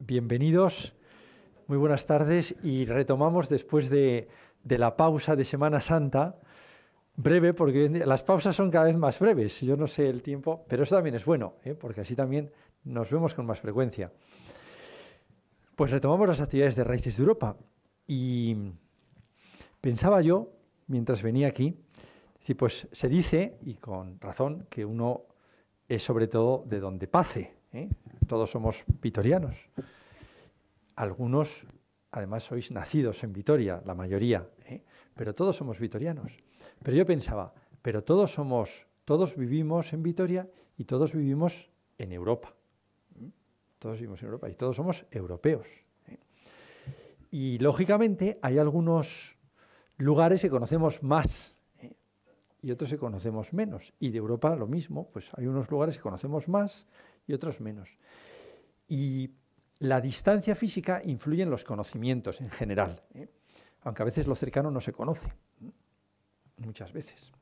bienvenidos, muy buenas tardes y retomamos después de, la pausa de Semana Santa, breve, porque las pausas son cada vez más breves, yo no sé el tiempo, pero eso también es bueno, ¿eh? porque así también nos vemos con más frecuencia. Pues retomamos las actividades de Raíces de Europa y pensaba yo, mientras venía aquí, pues se dice, y con razón, que uno es sobre todo de donde pase. ¿eh? Todos somos vitorianos. Algunos, además, sois nacidos en Vitoria, la mayoría, ¿eh? pero todos somos vitorianos. Pero yo pensaba, pero todos somos, todos vivimos en Vitoria y todos vivimos en Europa. ¿Mm? Todos vivimos en Europa y todos somos europeos. ¿eh? Y lógicamente hay algunos lugares que conocemos más y otros que conocemos menos. Y de Europa lo mismo, pues hay unos lugares que conocemos más y otros menos. Y la distancia física influye en los conocimientos en general, ¿eh? aunque a veces lo cercano no se conoce, muchas veces.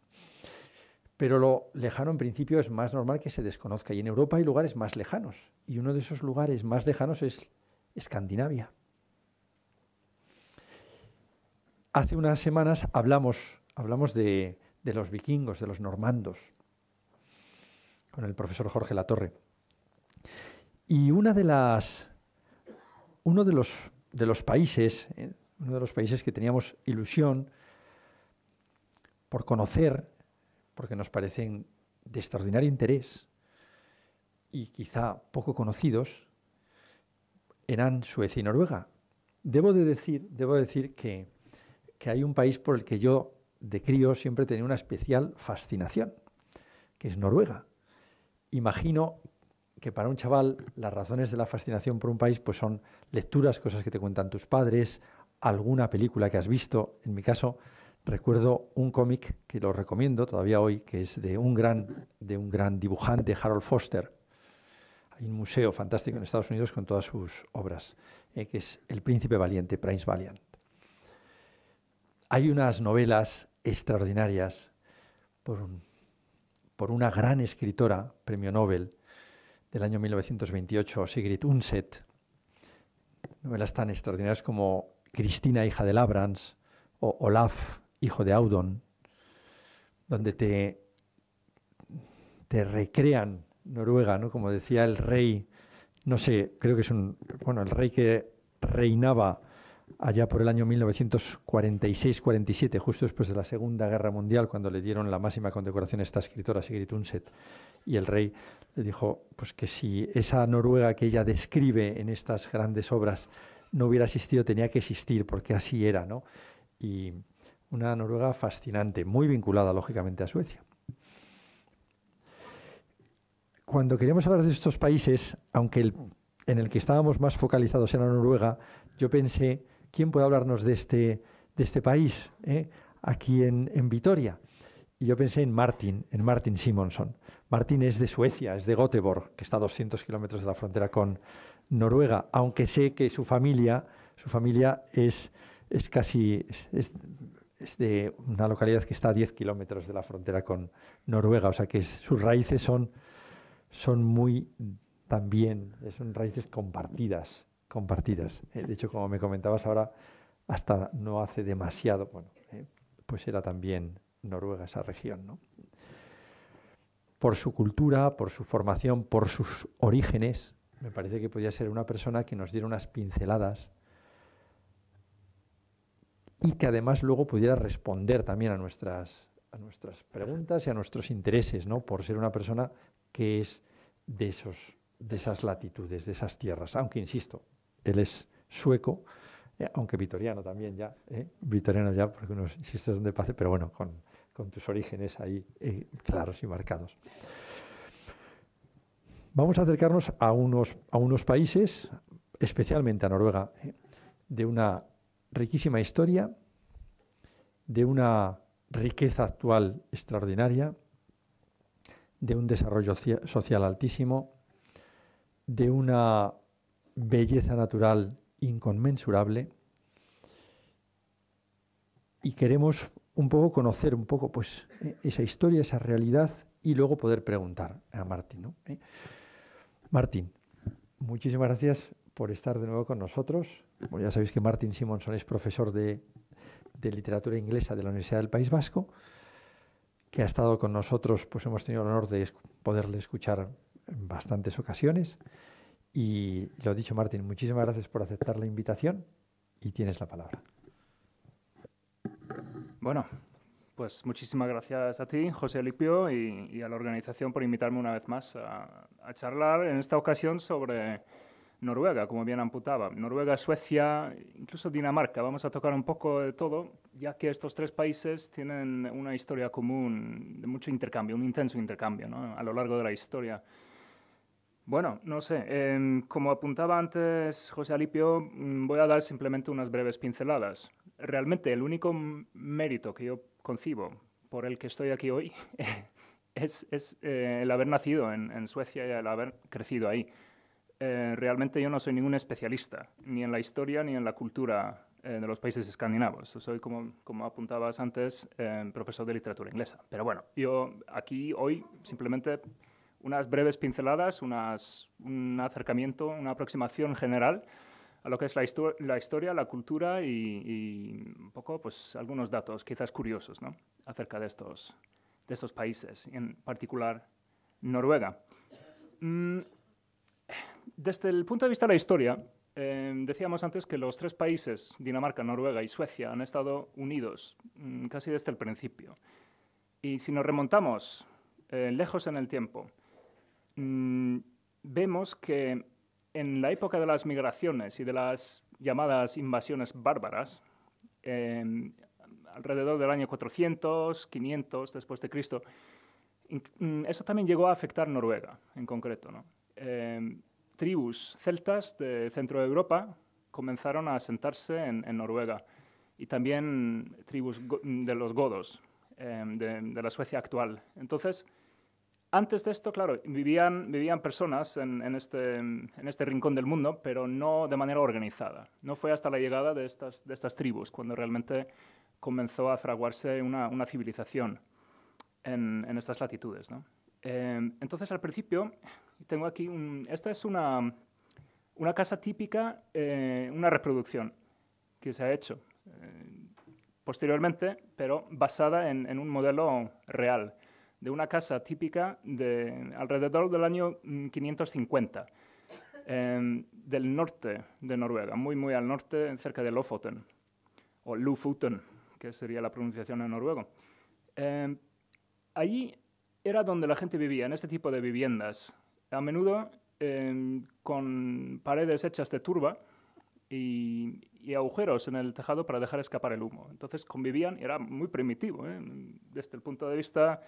Pero lo lejano en principio es más normal que se desconozca. Y en Europa hay lugares más lejanos. Y uno de esos lugares más lejanos es Escandinavia. Hace unas semanas hablamos, hablamos de, de los vikingos, de los normandos, con el profesor Jorge Latorre. Y una de las, uno de los, países, eh, uno de los países que teníamos ilusión por conocer, porque nos parecen de extraordinario interés y quizá poco conocidos, eran Suecia y Noruega. Debo de decir, debo decir que, que hay un país por el que yo de crío siempre tenía una especial fascinación, que es Noruega. Imagino que para un chaval las razones de la fascinación por un país pues son lecturas, cosas que te cuentan tus padres, alguna película que has visto. En mi caso, recuerdo un cómic que lo recomiendo todavía hoy, que es de un gran, de un gran dibujante, Harold Foster. Hay un museo fantástico en Estados Unidos con todas sus obras, eh, que es El Príncipe Valiente, Prince Valiant. Hay unas novelas extraordinarias por una gran escritora, premio Nobel, del año 1928, Sigrid Unset, novelas tan extraordinarias como Cristina, hija de Labrans, o Olaf, hijo de Audon, donde te, te recrean Noruega, Como decía el rey, no sé, creo que es un, bueno, el rey que reinaba allá por el año 1946-47, justo después de la Segunda Guerra Mundial, cuando le dieron la máxima condecoración a esta escritora Sigrid Unset y el rey le dijo pues que si esa Noruega que ella describe en estas grandes obras no hubiera existido, tenía que existir, porque así era, ¿no? Y una Noruega fascinante, muy vinculada, lógicamente, a Suecia. Cuando queríamos hablar de estos países, aunque en el que estábamos más focalizados era Noruega, yo pensé, ¿quién puede hablarnos de este, de este país, eh? aquí en, en Vitoria? Y yo pensé en Martin, en Martin Simonson, Martín es de Suecia, es de Göteborg, que está a 200 kilómetros de la frontera con Noruega, aunque sé que su familia, su familia es, es casi, es, de una localidad que está a 10 kilómetros de la frontera con Noruega, o sea que sus raíces son, son muy también, son raíces compartidas, compartidas. Eh, de hecho, como me comentabas ahora, hasta no hace demasiado, bueno, eh, pues era también Noruega esa región, ¿no? por su cultura, por su formación, por sus orígenes. Me parece que podía ser una persona que nos diera unas pinceladas y que además luego pudiera responder también a nuestras, a nuestras preguntas y a nuestros intereses, ¿no? por ser una persona que es de, esos, de esas latitudes, de esas tierras. Aunque, insisto, él es sueco, eh, aunque vitoriano también ya, ¿eh? vitoriano ya, porque uno, insistos es donde pase, pero bueno, con, con tus orígenes ahí eh, claros y marcados. Vamos a acercarnos a unos, a unos países, especialmente a Noruega, de una riquísima historia, de una riqueza actual extraordinaria, de un desarrollo social altísimo, de una belleza natural inconmensurable y queremos un poco conocer un poco pues, e, esa historia, esa realidad y luego poder preguntar a Martín. ¿Eh? Martín, muchísimas gracias por estar de nuevo con nosotros. ya sabéis que Martín Simonson es profesor de, literatura inglesa de la Universidad del País Vasco, que ha estado con nosotros, pues hemos tenido el honor de poderle escuchar en bastantes ocasiones. Y lo dicho, Martín, muchísimas gracias por aceptar la invitación y tienes la palabra. Bueno, pues muchísimas gracias a ti, José Alipio, y, a la organización por invitarme una vez más a, charlar en esta ocasión sobre Noruega, como bien amputaba. Noruega, Suecia, incluso Dinamarca. Vamos a tocar un poco de todo, ya que estos tres países tienen una historia común de mucho intercambio, un intenso intercambio ¿no? a lo largo de la historia. Bueno, no sé. Em, como apuntaba antes José Alipio, mm, voy a dar simplemente unas breves pinceladas realmente el único mérito que yo concibo por el que estoy aquí hoy es, eh, el haber nacido en, Suecia y el haber crecido ahí. Eh, realmente yo no soy ningún especialista, ni en la historia ni en la cultura eh, de los países escandinavos. Soy, como, como apuntabas antes, profesor de literatura inglesa. Pero bueno, yo aquí hoy simplemente unas breves pinceladas, un acercamiento, una aproximación general lo que es la, historia, la cultura y, un poco pues, algunos datos quizás curiosos acerca de estos, estos países, en particular Noruega. Mm, desde el punto de vista de la historia, em, decíamos antes que los tres países, Dinamarca, Noruega y Suecia, han estado unidos mm, casi desde el principio. Y si nos remontamos eh, lejos en el tiempo, mm, vemos que en la época de las migraciones y de las llamadas invasiones bárbaras, em, alrededor del año 400, 500 después de Cristo, mm, eso también llegó a afectar Noruega en concreto. Em, tribus celtas de centro de Europa comenzaron a asentarse en, Noruega y también tribus de los godos em, de, de, la Suecia actual. Entonces, antes de esto, claro, vivían, vivían personas en, este, en, este, rincón del mundo, pero no de manera organizada. No fue hasta la llegada de estas, de estas tribus cuando realmente comenzó a fraguarse una, una civilización en, en, estas latitudes. Em, entonces, al principio, tengo aquí, esta es una, una casa típica, eh, una reproducción que se ha hecho eh, posteriormente, pero basada en un modelo real de una casa típica de alrededor del año 550, mm, em, del norte de Noruega, muy, muy al norte, cerca de Lofoten, o Lofoten, que sería la pronunciación en noruego. Em, allí era donde la gente vivía, en este tipo de viviendas, a menudo em, con paredes hechas de turba y, agujeros en el tejado para dejar escapar el humo. Entonces convivían, y era muy primitivo, ¿eh? desde el punto de vista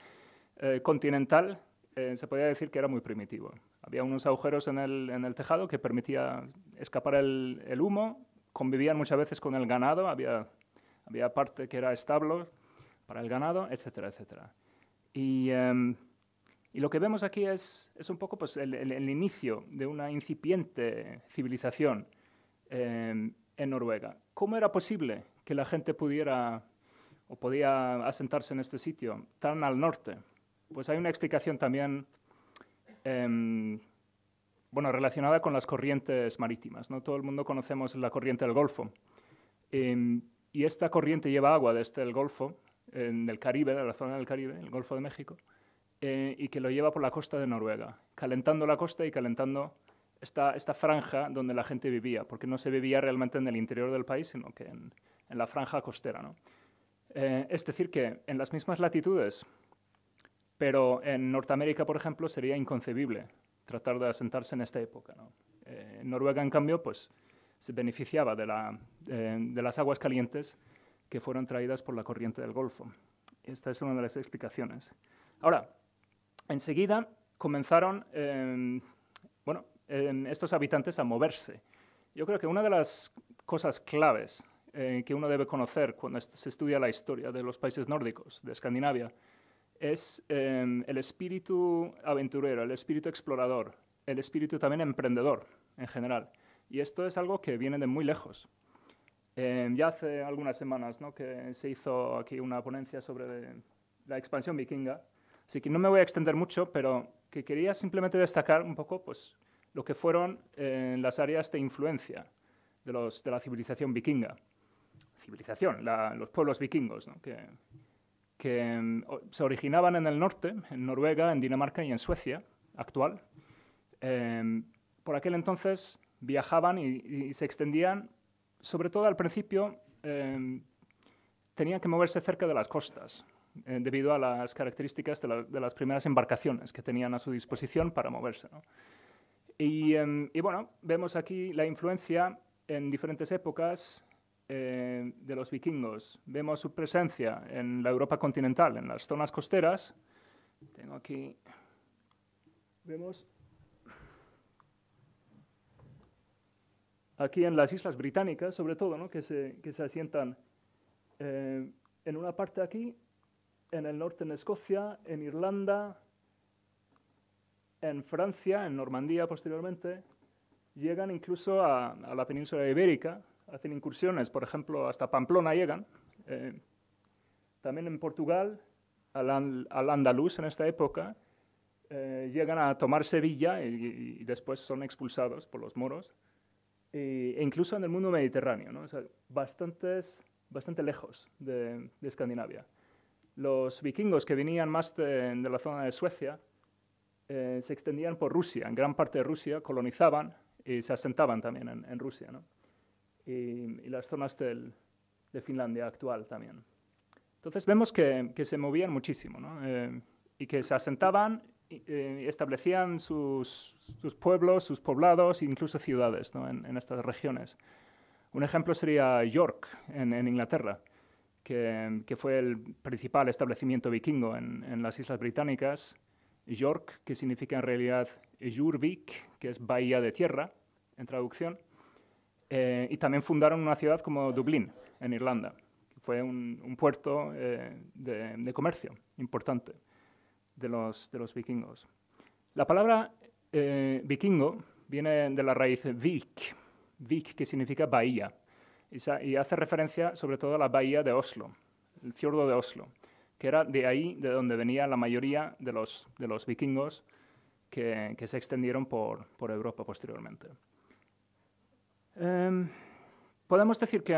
eh, continental eh, se podía decir que era muy primitivo. Había unos agujeros en el, tejado que permitía escapar el, humo, convivían muchas veces con el ganado, había, había parte que era establo para el ganado, etcétera, etcétera. Y, em, lo que vemos aquí es, un poco pues, el, el, inicio de una incipiente civilización em, en Noruega. ¿Cómo era posible que la gente pudiera o podía asentarse en este sitio tan al norte? Pues hay una explicación también em, relacionada con las corrientes marítimas. ¿no? Todo el mundo conocemos la corriente del Golfo. Em, y esta corriente lleva agua desde este, el Golfo, en el Caribe, de la zona del Caribe, el Golfo de México, eh, y que lo lleva por la costa de Noruega, calentando la costa y calentando esta, franja donde la gente vivía, porque no se vivía realmente en el interior del país, sino que en, la franja costera. Eh, es decir, que en las mismas latitudes pero en Norteamérica, por ejemplo, sería inconcebible tratar de asentarse en esta época. En eh, Noruega, en cambio, pues, se beneficiaba de, las aguas calientes que fueron traídas por la corriente del Golfo. Esta es una de las explicaciones. Ahora, enseguida comenzaron em, bueno, em, estos habitantes a moverse. Yo creo que una de las cosas claves eh, que uno debe conocer cuando se estudia la historia de los países nórdicos, de Escandinavia, es em, el espíritu aventurero, el espíritu explorador, el espíritu también emprendedor en general. Y esto es algo que viene de muy lejos. Em, ya hace algunas semanas ¿no? que se hizo aquí una ponencia sobre la expansión vikinga, así que no me voy a extender mucho, pero que quería simplemente destacar un poco pues, lo que fueron eh, las áreas de influencia de, los, de la civilización vikinga. Civilización, los pueblos vikingos, ¿no? que que mm, se originaban en el norte, en Noruega, en Dinamarca y en Suecia actual. Em, por aquel entonces viajaban y, se extendían, sobre todo al principio, em, tenían que moverse cerca de las costas, eh, debido a las características de, las primeras embarcaciones que tenían a su disposición para moverse. Em, y bueno, vemos aquí la influencia en diferentes épocas eh, de los vikingos. Vemos su presencia en la Europa continental, en las zonas costeras. Tengo aquí. Vemos. Aquí en las islas británicas, sobre todo, que, se, asientan eh, en una parte aquí, en el norte en Escocia, en Irlanda, en Francia, en Normandía posteriormente, llegan incluso a la península ibérica, hacen incursiones, por ejemplo, hasta Pamplona llegan. Eh, también en Portugal, al, andaluz en esta época, eh, llegan a tomar Sevilla y, después son expulsados por los moros. E, incluso en el mundo mediterráneo, ¿no? bastante lejos de, Escandinavia. Los vikingos que venían más de, la zona de Suecia eh, se extendían por Rusia, en gran parte de Rusia, colonizaban y se asentaban también en, en Rusia. ¿no? y, las zonas de Finlandia actual también. Entonces vemos que, se movían muchísimo eh, y que se asentaban, y eh, establecían sus, pueblos, sus poblados, e incluso ciudades en, estas regiones. Un ejemplo sería York, en, Inglaterra, que, fue el principal establecimiento vikingo en, en las Islas Británicas. York, que significa en realidad Jurvik, que es bahía de tierra, en traducción eh, y también fundaron una ciudad como Dublín, en Irlanda, que fue un, puerto eh, de, comercio importante de los, vikingos. La palabra eh, vikingo viene de la raíz vik, vik que significa bahía, y, hace referencia sobre todo a la bahía de Oslo, el fiordo de Oslo, que era de ahí de donde venía la mayoría de los, vikingos que, se extendieron por Europa posteriormente. Em, podemos decir que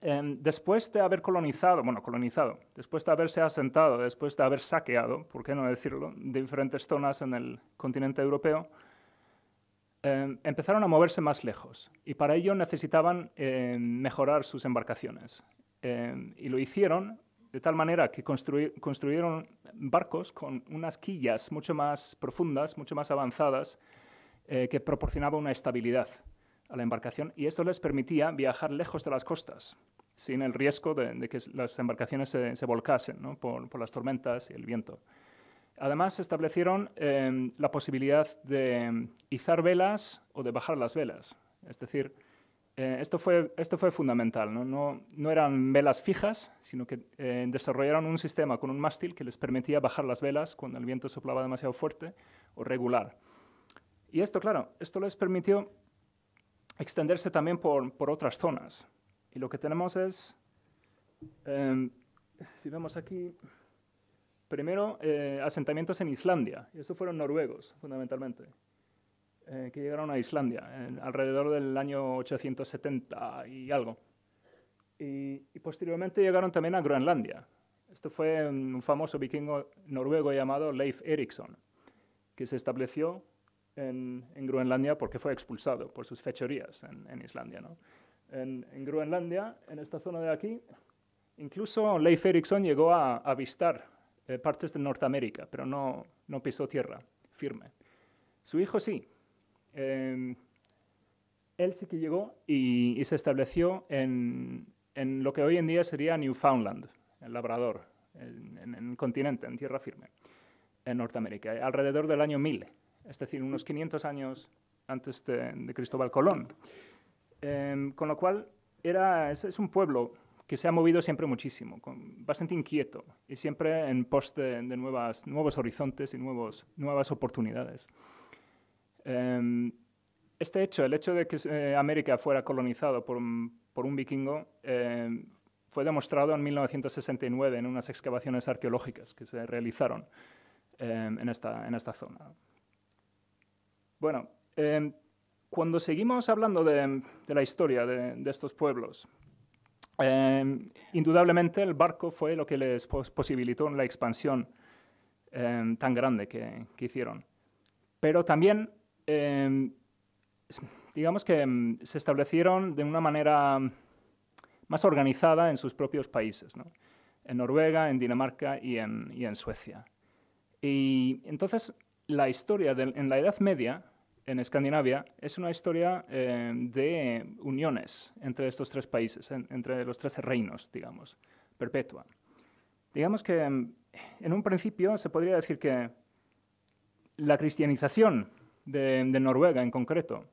em, después de haber colonizado, bueno, colonizado, después de haberse asentado, después de haber saqueado, por qué no decirlo, de diferentes zonas en el continente europeo, em, empezaron a moverse más lejos y para ello necesitaban mejorar sus embarcaciones. y lo hicieron de tal manera que construyeron barcos con unas quillas mucho más profundas, mucho más avanzadas, eh, que proporcionaban una estabilidad a la embarcación y esto les permitía viajar lejos de las costas, sin el riesgo de, que las embarcaciones se, volcasen por, las tormentas y el viento. Además, establecieron em, la posibilidad de izar velas o de bajar las velas. Es decir, eh, esto, fue, esto fue fundamental. ¿no? No, eran velas fijas, sino que eh, desarrollaron un sistema con un mástil que les permitía bajar las velas cuando el viento soplaba demasiado fuerte o regular. Y esto, claro, esto les permitió extenderse también por, otras zonas. Y lo que tenemos es, em, si vemos aquí, primero eh, asentamientos en Islandia, y eso fueron noruegos fundamentalmente, eh, que llegaron a Islandia alrededor del año 870 y algo. Y, y, posteriormente llegaron también a Groenlandia. Esto fue em, un famoso vikingo noruego llamado Leif Erikson, que se estableció en, Groenlandia porque fue expulsado por sus fechorías en, Islandia. ¿no? En, Groenlandia, en esta zona de aquí, incluso Leif Erikson llegó a avistar eh, partes de Norteamérica, pero no, no pisó tierra firme. Su hijo sí. Em, él sí que llegó y, se estableció en, en, lo que hoy en día sería Newfoundland, el Labrador, en, en, el continente, en tierra firme, en Norteamérica, alrededor del año 1000 es decir, unos 500 años antes de, Cristóbal Colón. Em, con lo cual, es, un pueblo que se ha movido siempre muchísimo, bastante inquieto y siempre en pos de, nuevas, nuevos horizontes y nuevos, nuevas oportunidades. Em, este hecho, el hecho de que eh, América fuera colonizado por, un vikingo, em, fue demostrado en 1969 en unas excavaciones arqueológicas que se realizaron en esta zona. Bueno, em, cuando seguimos hablando de, la historia de, estos pueblos, em, indudablemente el barco fue lo que les posibilitó la expansión em, tan grande que, hicieron. Pero también, digamos que se establecieron de una manera más organizada en sus propios países, en Noruega, en Dinamarca y en, y en, Suecia. Y entonces la historia en la Edad Media en Escandinavia es una historia eh, de uniones entre estos tres países, entre los tres reinos, digamos, perpetua. Digamos que em, en un principio se podría decir que la cristianización de, Noruega en concreto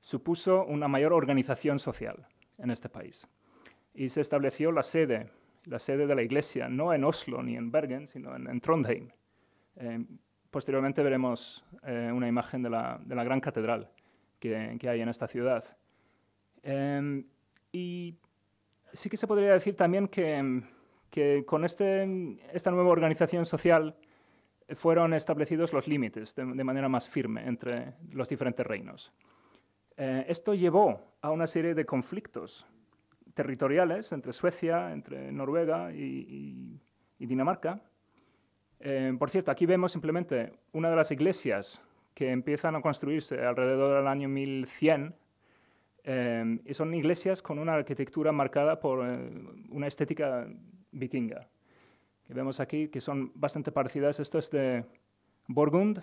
supuso una mayor organización social en este país. Y se estableció la sede, la sede de la iglesia, no en Oslo ni en Bergen, sino en, en Trondheim, em, Posteriormente veremos eh, una imagen de la, gran catedral que, hay en esta ciudad. Em, y sí que se podría decir también que, con este, esta nueva organización social fueron establecidos los límites de, manera más firme entre los diferentes reinos. Eh, esto llevó a una serie de conflictos territoriales entre Suecia, entre Noruega y Dinamarca, eh, por cierto, aquí vemos simplemente una de las iglesias que empiezan a construirse alrededor del año 1100 eh, y son iglesias con una arquitectura marcada por eh, una estética vikinga, que vemos aquí que son bastante parecidas. Esta es de Borgund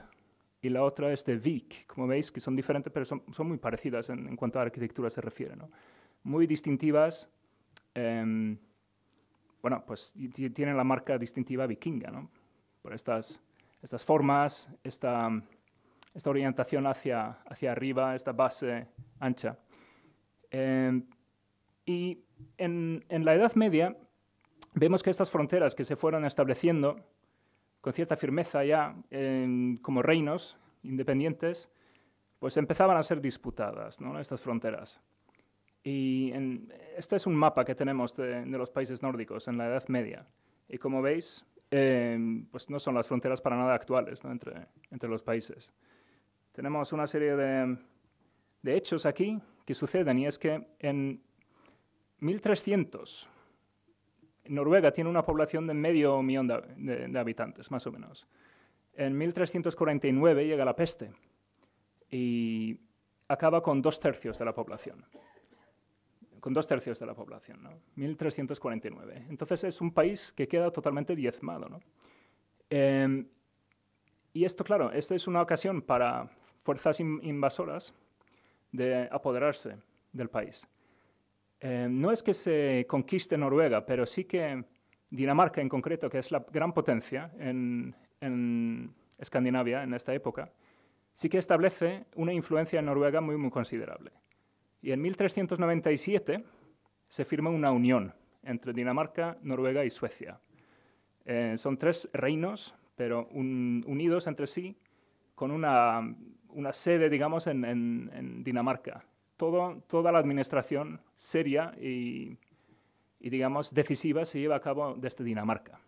y la otra es de Vik, como veis, que son diferentes, pero son, muy parecidas en, cuanto a arquitectura se refiere. ¿no? Muy distintivas. bueno, pues tienen la marca distintiva vikinga, ¿no? por estas, formas, esta, orientación hacia, arriba, esta base ancha. Em, y en, la Edad Media vemos que estas fronteras que se fueron estableciendo con cierta firmeza ya como reinos independientes, pues empezaban a ser disputadas ¿no? estas fronteras. Y este es un mapa que tenemos de, los países nórdicos en la Edad Media. Y como veis, pues no son las fronteras para nada actuales entre, los países. Tenemos una serie de, hechos aquí que suceden y es que en 1300 Noruega tiene una población de medio millón de, de, habitantes, más o menos. En 1349 llega la peste y acaba con dos tercios de la población con dos tercios de la población, 1.349. Entonces es un país que queda totalmente diezmado. ¿no? Em, y esto, claro, esta es una ocasión para fuerzas invasoras de apoderarse del país. Em, no es que se conquiste Noruega, pero sí que Dinamarca en concreto, que es la gran potencia en, en Escandinavia en esta época, sí que establece una influencia en Noruega muy, muy considerable. Y en 1397 se firma una unión entre Dinamarca, Noruega y Suecia. Eh, son tres reinos, pero unidos entre sí con una, sede, digamos, en, Dinamarca. toda la administración seria y, digamos, decisiva se lleva a cabo desde Dinamarca.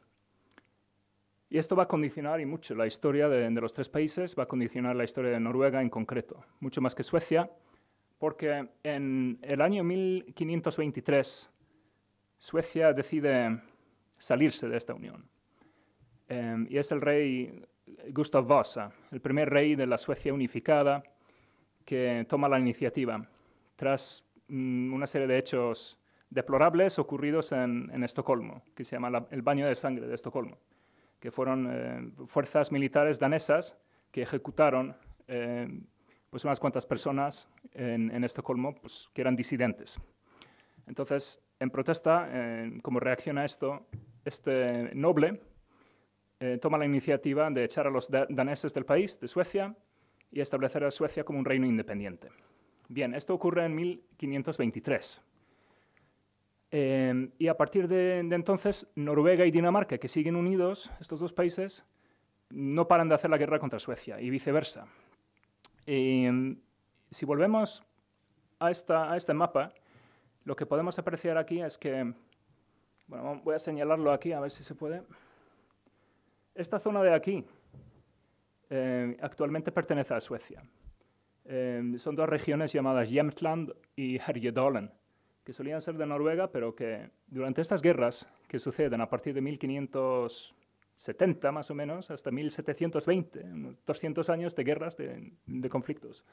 Y esto va a condicionar y mucho la historia de los tres países, va a condicionar la historia de Noruega en concreto, mucho más que Suecia, porque en el año 1523 Suecia decide salirse de esta unión. Em, y es el rey Gustav Vasa, el primer rey de la Suecia unificada, que toma la iniciativa tras mm, una serie de hechos deplorables ocurridos en, Estocolmo, que se llama el baño de sangre de Estocolmo, que fueron eh, fuerzas militares danesas que ejecutaron eh, pues unas cuantas personas en, Estocolmo pues, que eran disidentes. Entonces, en protesta, como reacción a esto, este noble eh, toma la iniciativa de echar a los daneses del país, de Suecia, y establecer a Suecia como un reino independiente. Bien, esto ocurre en 1523. Em, y a partir de, entonces, Noruega y Dinamarca, que siguen unidos, estos dos países, no paran de hacer la guerra contra Suecia y viceversa. Y si volvemos a, este mapa, lo que podemos apreciar aquí es que, bueno, voy a señalarlo aquí a ver si se puede. Esta zona de aquí eh, actualmente pertenece a Suecia. Eh, son dos regiones llamadas Jämtland y Harjedalen, que solían ser de Noruega, pero que durante estas guerras que suceden a partir de 1500 70 más o menos hasta 1720, 200 años de guerras, de, conflictos.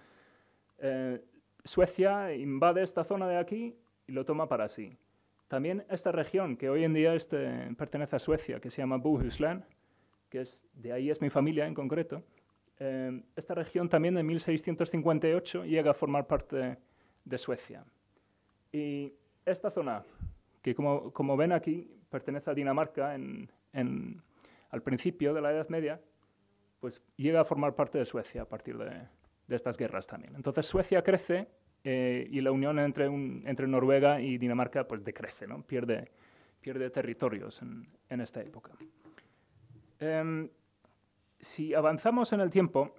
Eh, Suecia invade esta zona de aquí y lo toma para sí. También esta región que hoy en día este, pertenece a Suecia, que se llama Bohuslän, que es, de ahí es mi familia en concreto, eh, esta región también en 1658 llega a formar parte de Suecia. Y esta zona, que como, ven aquí, pertenece a Dinamarca en al principio de la Edad Media, pues llega a formar parte de Suecia a partir de, estas guerras también. Entonces Suecia crece eh, y la unión entre, Noruega y Dinamarca pues decrece, pierde, pierde territorios en, esta época. Em, si avanzamos en el tiempo,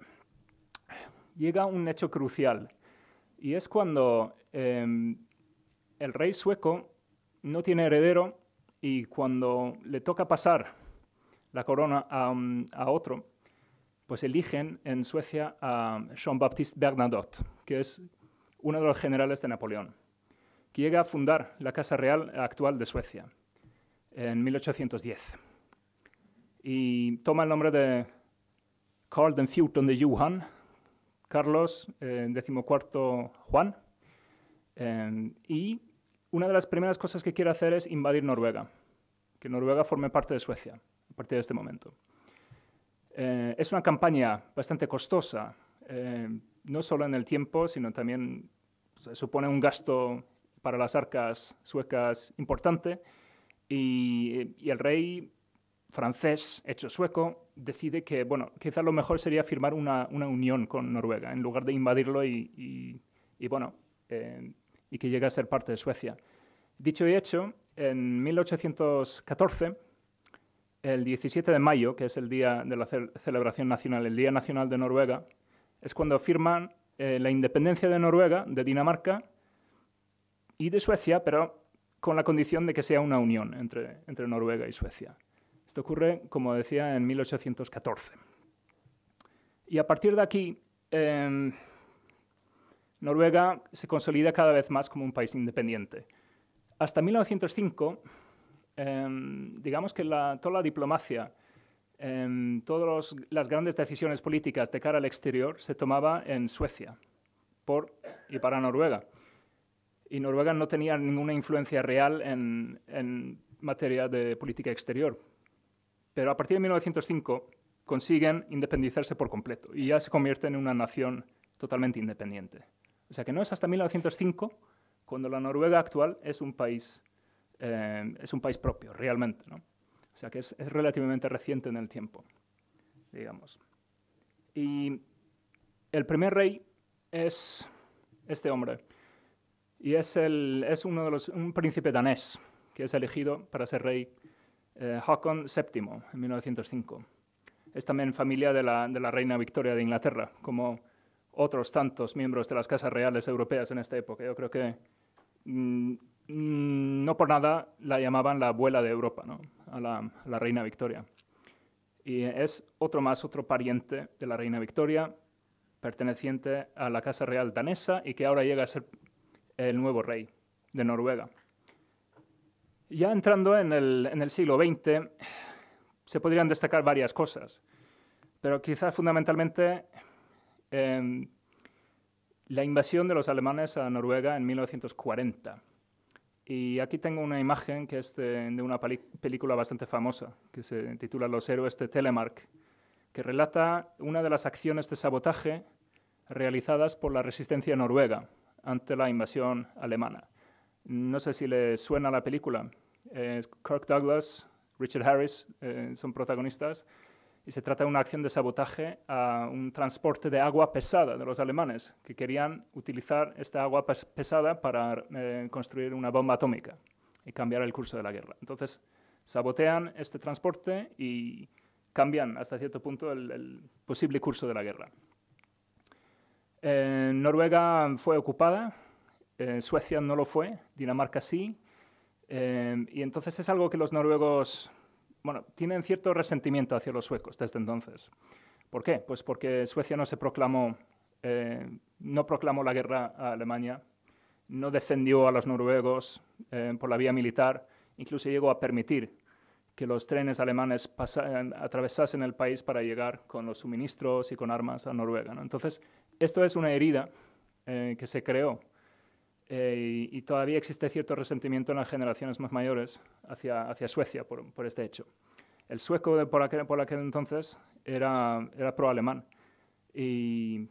llega un hecho crucial y es cuando em, el rey sueco no tiene heredero y cuando le toca pasar la corona mm, a, otro, pues eligen en Suecia a Jean-Baptiste Bernadotte, que es uno de los generales de Napoleón, que llega a fundar la Casa Real actual de Suecia en 1810 y toma el nombre de Carl Feuton de Johan, Carlos XIV eh, Juan, em, y una de las primeras cosas que quiere hacer es invadir Noruega, que Noruega forme parte de Suecia partir de este momento. Eh, es una campaña bastante costosa, eh, no solo en el tiempo, sino también supone un gasto para las arcas suecas importante. Y, el rey francés, hecho sueco, decide que, bueno, quizás lo mejor sería firmar una, unión con Noruega, en lugar de invadirlo y, bueno, eh, y que llegue a ser parte de Suecia. Dicho y hecho, en 1814, el 17 de mayo, que es el día de la celebración nacional, el Día Nacional de Noruega, es cuando firman eh, la independencia de Noruega, de Dinamarca y de Suecia, pero con la condición de que sea una unión entre, Noruega y Suecia. Esto ocurre, como decía, en 1814. Y a partir de aquí, em, Noruega se consolida cada vez más como un país independiente. Hasta 1905, Em, digamos que toda la diplomacia, em, todas las grandes decisiones políticas de cara al exterior se tomaba en Suecia por y para Noruega. Y Noruega no tenía ninguna influencia real en, en materia de política exterior. Pero a partir de 1905 consiguen independizarse por completo y ya se convierten en una nación totalmente independiente. O sea que no es hasta 1905 cuando la Noruega actual es un país es un país propio, realmente. ¿no? O sea que es, es, relativamente reciente en el tiempo, digamos. Y el primer rey es este hombre. Y es, el, es uno de los, un príncipe danés que es elegido para ser rey eh, VII en 1905. Es también familia de la, de la reina Victoria de Inglaterra, como otros tantos miembros de las casas reales europeas en esta época. Yo creo que mm, Mm, no por nada la llamaban la abuela de Europa, ¿no? a, la, reina Victoria. Y es otro más, otro pariente de la reina Victoria, perteneciente a la Casa Real danesa y que ahora llega a ser el nuevo rey de Noruega. Ya entrando en el, siglo XX, se podrían destacar varias cosas, pero quizás fundamentalmente em, la invasión de los alemanes a Noruega en 1940 y aquí tengo una imagen que es de, una película bastante famosa, que se titula Los héroes de Telemark, que relata una de las acciones de sabotaje realizadas por la resistencia noruega ante la invasión alemana. No sé si les suena la película. Kirk Douglas, Richard Harris eh, son protagonistas y se trata de una acción de sabotaje a un transporte de agua pesada de los alemanes, que querían utilizar esta agua pesada para eh, construir una bomba atómica y cambiar el curso de la guerra. Entonces, sabotean este transporte y cambian hasta cierto punto el, posible curso de la guerra. Eh, Noruega fue ocupada, eh, Suecia no lo fue, Dinamarca sí, y entonces es algo que los noruegos bueno, tienen cierto resentimiento hacia los suecos desde entonces. ¿Por qué? Pues porque Suecia no eh, proclamó, la guerra a Alemania, no defendió a los noruegos eh, por la vía militar, incluso llegó a permitir que los trenes alemanes atravesasen el país para llegar con los suministros y con armas a Noruega. Entonces, esto es una herida eh, que se creó eh, y, todavía existe cierto resentimiento en las generaciones más mayores hacia, hacia Suecia por, este hecho. El sueco por, aquel, por, aquel, entonces era, era pro-alemán y,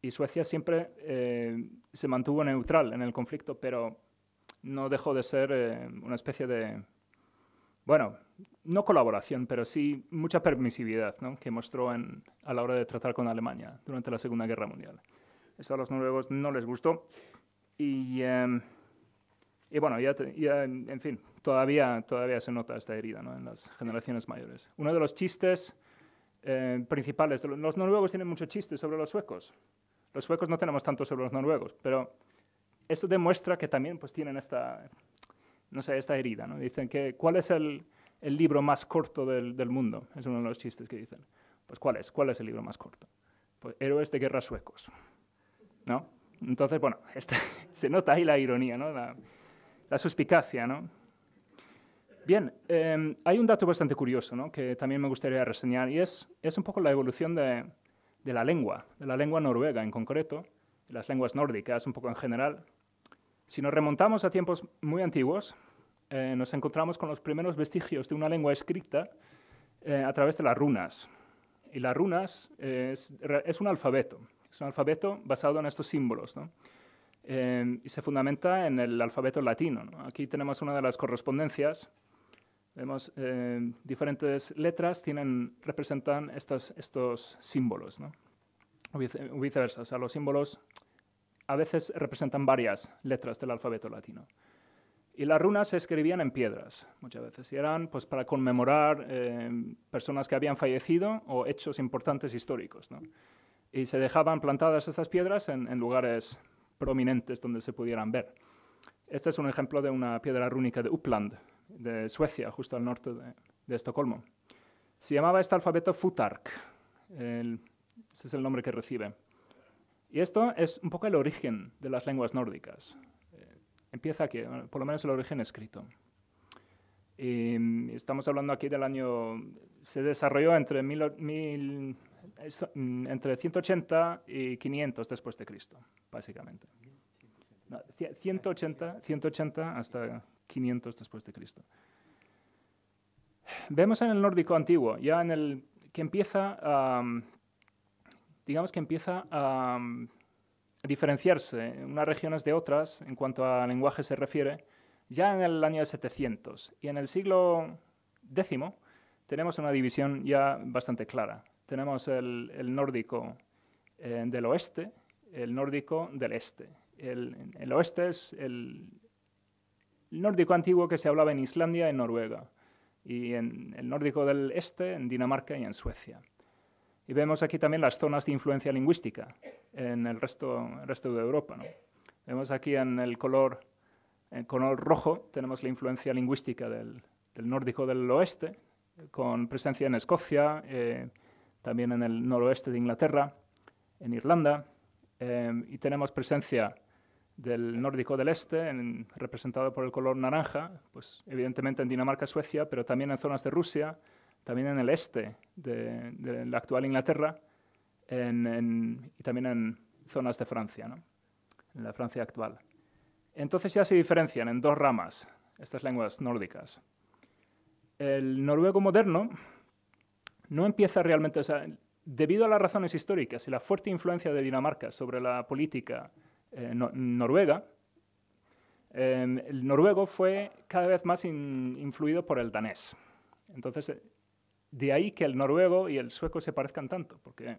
y, Suecia siempre eh, se mantuvo neutral en el conflicto, pero no dejó de ser eh, una especie de, bueno, no colaboración, pero sí mucha permisividad ¿no? que mostró en, a la hora de tratar con Alemania durante la Segunda Guerra Mundial. Eso a los noruegos no les gustó. Em, y, bueno, ya, en fin, todavía, todavía se nota esta herida ¿no? en las generaciones mayores. Uno de los chistes eh, principales, los, noruegos tienen mucho chistes sobre los suecos. Los suecos no tenemos tanto sobre los noruegos, pero eso demuestra que también pues, tienen esta, no sé, esta herida. ¿no? Dicen que, ¿cuál es el, el libro más corto del, del, mundo? Es uno de los chistes que dicen. Pues, ¿cuál es? ¿Cuál es el libro más corto? Pues, Héroes de Guerra Suecos. ¿No? Entonces, bueno, se nota ahí la ironía, la, suspicacia. ¿no? Bien, em, hay un dato bastante curioso que también me gustaría reseñar y es, un poco la evolución de, la lengua, de la lengua noruega en concreto, de las lenguas nórdicas un poco en general. Si nos remontamos a tiempos muy antiguos, eh, nos encontramos con los primeros vestigios de una lengua escrita eh, a través de las runas. Y las runas eh, es un alfabeto, es un alfabeto basado en estos símbolos, y se fundamenta en el alfabeto latino. Aquí tenemos una de las correspondencias. Vemos eh, diferentes letras tienen, representan estos símbolos, O viceversa, o sea, los símbolos a veces representan varias letras del alfabeto latino. Y las runas se escribían en piedras muchas veces y eran pues, para conmemorar eh, personas que habían fallecido o hechos importantes históricos. ¿no? y se dejaban plantadas estas piedras en, lugares prominentes donde se pudieran ver. Este es un ejemplo de una piedra rúnica de Uppland, de Suecia, justo al norte de, Estocolmo. Se llamaba este alfabeto Futark, ese es el nombre que recibe. Y esto es un poco el origen de las lenguas nórdicas. Eh, empieza aquí, por lo menos el origen escrito. Y estamos hablando aquí del año... Se desarrolló entre mil, Mm, entre 180 y 500 después de Cristo, básicamente. 180, hasta 500 después de Cristo. Vemos en el nórdico antiguo, ya en el que empieza, digamos que empieza a, a diferenciarse unas regiones de otras en cuanto a lenguaje se refiere, ya en el año 700 y en el siglo X tenemos una división ya bastante clara tenemos el, nórdico eh, del oeste, el nórdico del este. El, oeste es el, nórdico antiguo que se hablaba en Islandia y Noruega, y en el nórdico del este en Dinamarca y en Suecia. Y vemos aquí también las zonas de influencia lingüística en el resto, resto de Europa. Vemos aquí en el color, en color rojo tenemos la influencia lingüística del, nórdico del oeste, con presencia en Escocia, eh, también en el noroeste de Inglaterra, en Irlanda, em, y tenemos presencia del nórdico del este, representado por el color naranja, pues evidentemente en Dinamarca, Suecia, pero también en zonas de Rusia, también en el este de, la actual Inglaterra y también en zonas de Francia, en la Francia actual. Entonces ya se diferencian en dos ramas estas lenguas nórdicas. El noruego moderno no empieza realmente, debido a las razones históricas y la fuerte influencia de Dinamarca sobre la política eh, noruega, eh, el noruego fue cada vez más influido por el danés. Entonces, eh, de ahí que el noruego y el sueco se parezcan tanto, porque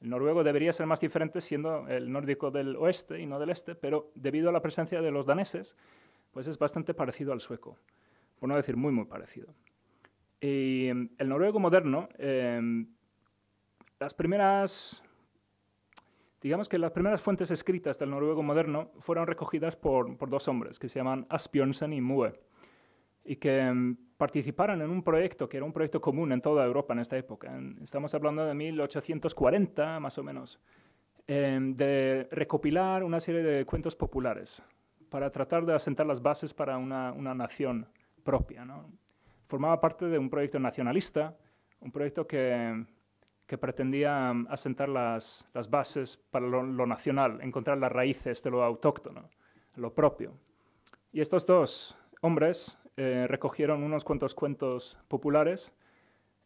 el noruego debería ser más diferente siendo el nórdico del oeste y no del este, pero debido a la presencia de los daneses, pues es bastante parecido al sueco, por no decir muy, muy parecido. Y em, el noruego moderno, em, las primeras, digamos que las primeras fuentes escritas del noruego moderno fueron recogidas por, dos hombres que se llaman Asbjørnsen y Mue, y que em, participaron en un proyecto que era un proyecto común en toda Europa en esta época. estamos hablando de 1840, más o menos, de recopilar una serie de cuentos populares para tratar de asentar las bases para una, una nación propia. ¿no? formaba parte de un proyecto nacionalista, un proyecto que, pretendía asentar las, bases para lo, nacional, encontrar las raíces de lo autóctono, lo propio. Y estos dos hombres eh, recogieron unos cuantos cuentos populares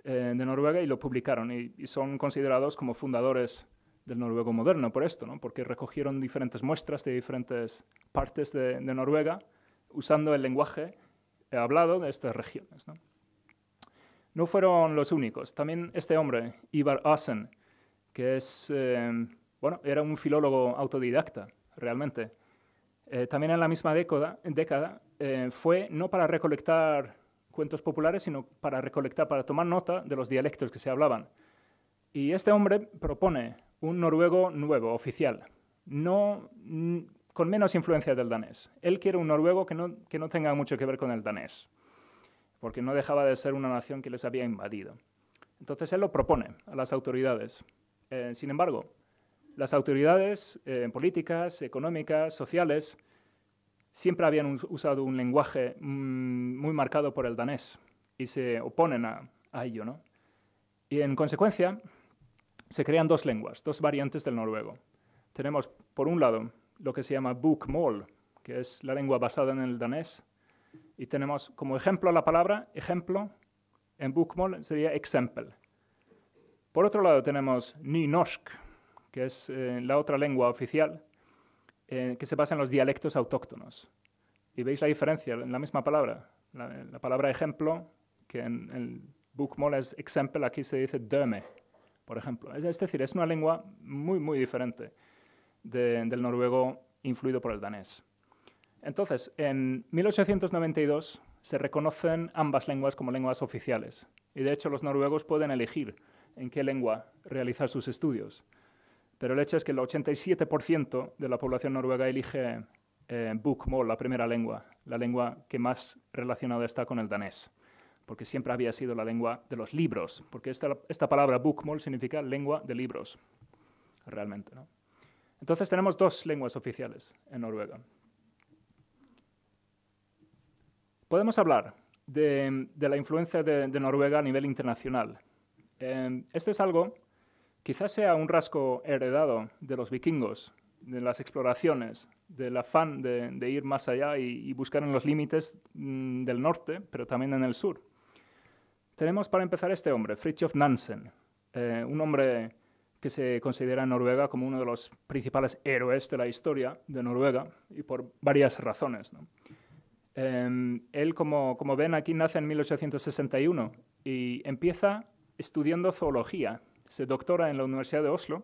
eh, de Noruega y lo publicaron y, son considerados como fundadores del noruego moderno por esto, ¿no? porque recogieron diferentes muestras de diferentes partes de Noruega usando el lenguaje He hablado de estas regiones. ¿no? fueron los únicos. También este hombre, Ivar Asen, que es, eh, bueno, era un filólogo autodidacta, realmente. Eh, también en la misma década, eh, fue no para recolectar cuentos populares, sino para recolectar, para tomar nota de los dialectos que se hablaban. Y este hombre propone un noruego nuevo, oficial, no con menos influencia del danés. Él quiere un noruego que no, que no tenga mucho que ver con el danés, porque no dejaba de ser una nación que les había invadido. Entonces él lo propone a las autoridades. Eh, sin embargo, las autoridades eh, políticas, económicas, sociales, siempre habían usado un lenguaje mm, muy marcado por el danés y se oponen a, a ello. ¿no? Y en consecuencia, se crean dos lenguas, dos variantes del noruego. Tenemos, por un lado, lo que se llama bookmall, que es la lengua basada en el danés. Y tenemos como ejemplo la palabra ejemplo, en bookmall sería example. Por otro lado tenemos nynorsk, que es eh, la otra lengua oficial, eh, que se basa en los dialectos autóctonos. Y veis la diferencia en la misma palabra. La, palabra ejemplo, que en el bookmall es example, aquí se dice döme, por ejemplo. es decir, es una lengua muy, muy diferente del noruego influido por el danés. Entonces, en 1892 se reconocen ambas lenguas como lenguas oficiales y de hecho los noruegos pueden elegir en qué lengua realizar sus estudios. Pero el hecho es que el 87% de la población noruega elige eh, la primera lengua, la lengua que más relacionada está con el danés, porque siempre había sido la lengua de los libros, porque esta, esta palabra Bokmål significa lengua de libros, realmente. ¿no? Entonces tenemos dos lenguas oficiales en Noruega. Podemos hablar de, la influencia de, Noruega a nivel internacional. Em, este es algo, quizás sea un rasgo heredado de los vikingos, de las exploraciones, del afán de, ir más allá y, buscar en los límites mm, del norte, pero también en el sur. Tenemos para empezar este hombre, Fridtjof Nansen, eh, un hombre que se considera en Noruega como uno de los principales héroes de la historia de Noruega, y por varias razones. Em, él, como, como ven aquí, nace en 1861 y empieza estudiando zoología. Se doctora en la Universidad de Oslo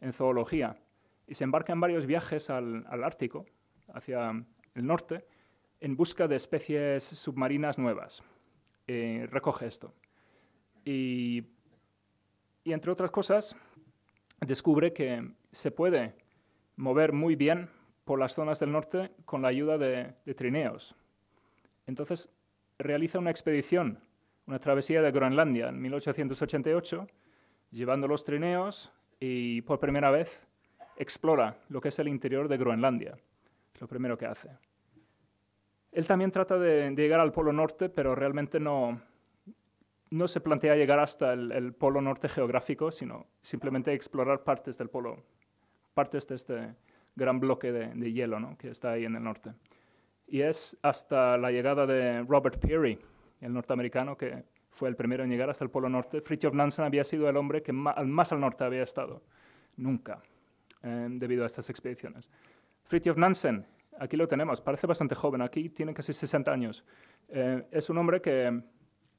en zoología y se embarca en varios viajes al, al Ártico, hacia el norte, en busca de especies submarinas nuevas. Eh, recoge esto. Y, y entre otras cosas, descubre que se puede mover muy bien por las zonas del norte con la ayuda de, trineos. Entonces realiza una expedición, una travesía de Groenlandia en 1888, llevando los trineos y por primera vez explora lo que es el interior de Groenlandia. Es lo primero que hace. Él también trata de llegar al Polo Norte, pero realmente no, no se plantea llegar hasta el, polo norte geográfico, sino simplemente explorar partes del polo, partes de este gran bloque de, hielo que está ahí en el norte. Y es hasta la llegada de Robert Peary, el norteamericano que fue el primero en llegar hasta el polo norte. Fritjof Nansen había sido el hombre que más, más al norte había estado, nunca, eh, debido a estas expediciones. Fritjof Nansen, aquí lo tenemos, parece bastante joven, aquí tiene casi 60 años. Eh, es un hombre que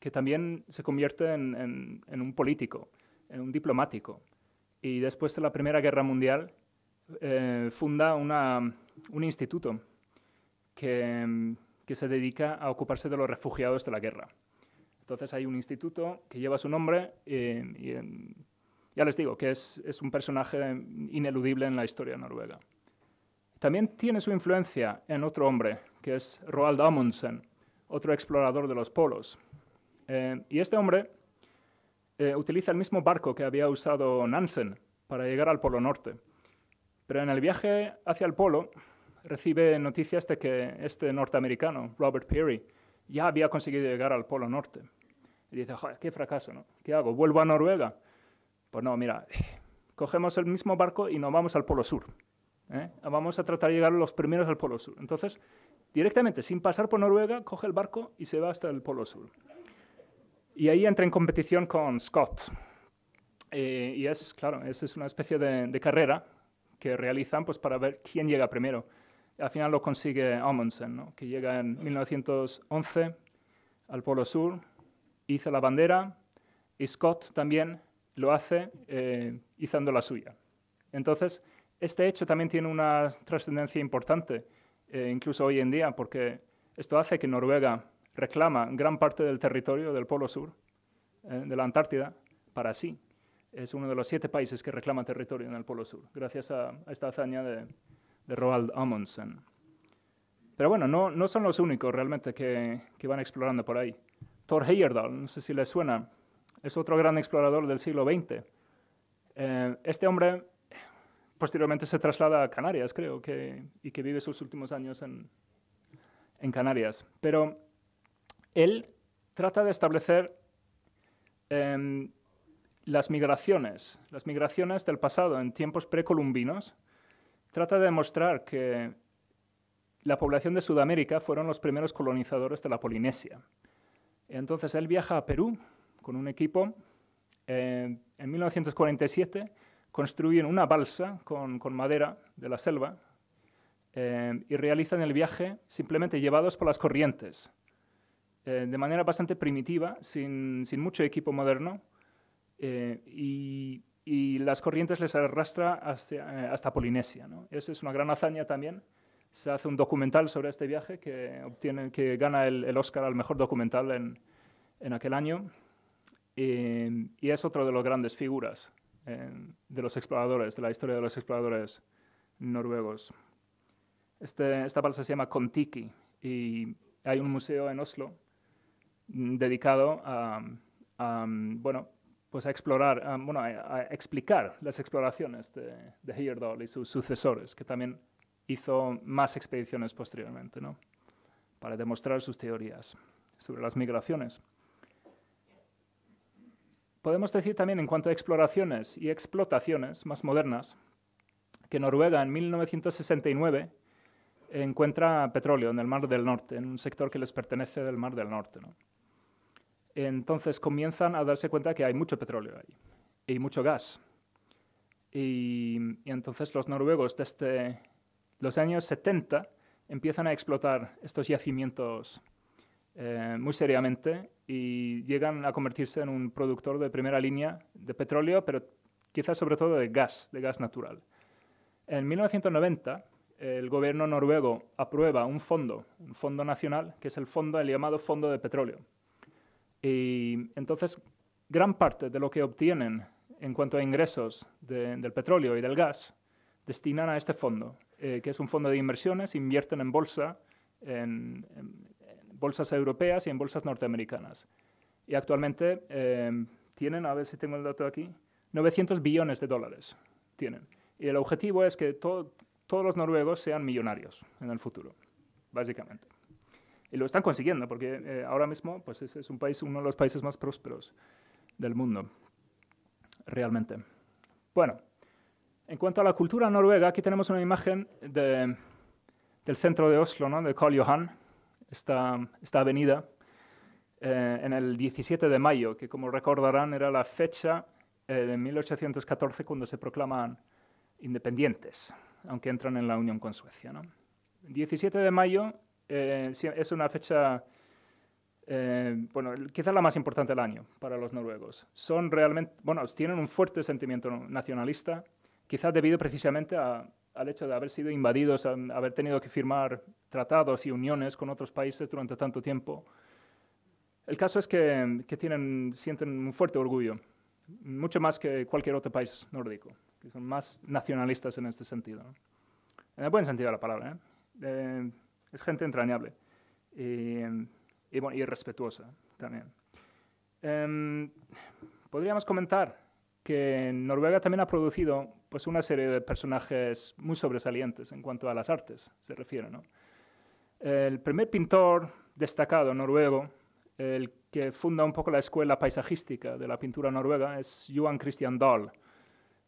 que también se convierte en, un político, en un diplomático. Y después de la Primera Guerra Mundial eh, funda un instituto que, se dedica a ocuparse de los refugiados de la guerra. Entonces hay un instituto que lleva su nombre eh, y, ya les digo que es, es un personaje ineludible en la historia noruega. También tiene su influencia en otro hombre, que es Roald Amundsen, otro explorador de los polos, eh, y este hombre eh, utiliza el mismo barco que había usado Nansen para llegar al Polo Norte. Pero en el viaje hacia el Polo recibe noticias de que este norteamericano, Robert Peary, ya había conseguido llegar al Polo Norte. Y dice, qué fracaso, ¿no? ¿Qué hago? ¿Vuelvo a Noruega? Pues no, mira, cogemos el mismo barco y nos vamos al Polo Sur. ¿eh? Vamos a tratar de llegar los primeros al Polo Sur. Entonces, directamente, sin pasar por Noruega, coge el barco y se va hasta el Polo Sur. Y ahí entra en competición con Scott. Eh, y es, claro, es, es una especie de, carrera que realizan pues, para ver quién llega primero. Al final lo consigue Amundsen, ¿no? que llega en 1911 al Polo Sur, hizo la bandera y Scott también lo hace eh, izando la suya. Entonces, este hecho también tiene una trascendencia importante, eh, incluso hoy en día, porque esto hace que Noruega reclama gran parte del territorio del Polo Sur, eh, de la Antártida, para sí. Es uno de los siete países que reclama territorio en el Polo Sur, gracias a, esta hazaña de, Roald Amundsen. Pero bueno, no, son los únicos realmente que, van explorando por ahí. Thor Heyerdahl, no sé si le suena, es otro gran explorador del siglo XX. Eh, este hombre posteriormente se traslada a Canarias, creo, que, y que vive sus últimos años en, en Canarias. Pero él trata de establecer em, las migraciones, las migraciones del pasado en tiempos precolumbinos. Trata de demostrar que la población de Sudamérica fueron los primeros colonizadores de la Polinesia. Entonces él viaja a Perú con un equipo. Em, en 1947 construyen una balsa con, madera de la selva em, y realizan el viaje simplemente llevados por las corrientes. Eh, de manera bastante primitiva, sin, mucho equipo moderno, eh, y, las corrientes les arrastra eh, hasta, Polinesia. ¿no? Esa es una gran hazaña también. Se hace un documental sobre este viaje que, obtiene, que gana el, Oscar al mejor documental en, aquel año. y es otra de las grandes figuras de los exploradores, de la historia de los exploradores noruegos. Este, esta balsa se llama Kontiki y hay un museo en Oslo Mm, dedicado a, mm, bueno, pues a explorar, bueno, a, explicar las exploraciones de, de Heyerdahl y sus sucesores, que también hizo más expediciones posteriormente, ¿no? para demostrar sus teorías sobre las migraciones. Podemos decir también en cuanto a exploraciones y explotaciones más modernas, que Noruega en 1969 encuentra petróleo en el Mar del Norte, en un sector que les pertenece del Mar del Norte. ¿no? Entonces comienzan a darse cuenta que hay mucho petróleo ahí y mucho gas. Y, entonces los noruegos desde este, los años 70 empiezan a explotar estos yacimientos eh, muy seriamente y llegan a convertirse en un productor de primera línea de petróleo, pero quizás sobre todo de gas, de gas natural. En 1990, el gobierno noruego aprueba un fondo, un fondo nacional, que es el llamado Fondo de Petróleo, y entonces, gran parte de lo que obtienen en cuanto a ingresos del petróleo y del gas destinan a este fondo, eh, que es un fondo de inversiones, invierten en bolsa, en, bolsas europeas y en bolsas norteamericanas. Y actualmente em, tienen, a ver si tengo el dato aquí, 900 billones de dólares tienen. Y el objetivo es que todos los noruegos sean millonarios en el futuro, básicamente. Y lo están consiguiendo, porque eh, ahora mismo pues es, un país, uno de los países más prósperos del mundo, realmente. Bueno, en cuanto a la cultura noruega, aquí tenemos una imagen de, del centro de Oslo, ¿no? de Karl Johan, esta, esta avenida, eh, en el 17 de mayo, que como recordarán era la fecha eh, de 1814 cuando se proclaman independientes, aunque entran en la unión con Suecia. ¿no? 17 de mayo eh, es una fecha, eh, bueno, quizás la más importante del año para los noruegos. Son realmente, bueno, tienen un fuerte sentimiento nacionalista, quizás debido precisamente al hecho de haber sido invadidos, haber tenido que firmar tratados y uniones con otros países durante tanto tiempo. El caso es que, que tienen, sienten un fuerte orgullo, mucho más que cualquier otro país nórdico, que son más nacionalistas en este sentido. En el buen sentido de la palabra. ¿eh? eh es gente entrañable eh, y, respetuosa también. Em, podríamos comentar que Noruega también ha producido pues, una serie de personajes muy sobresalientes en cuanto a las artes se refiere. El primer pintor destacado noruego, el que funda un poco la escuela paisajística de la pintura noruega, es Johan Christian Dahl,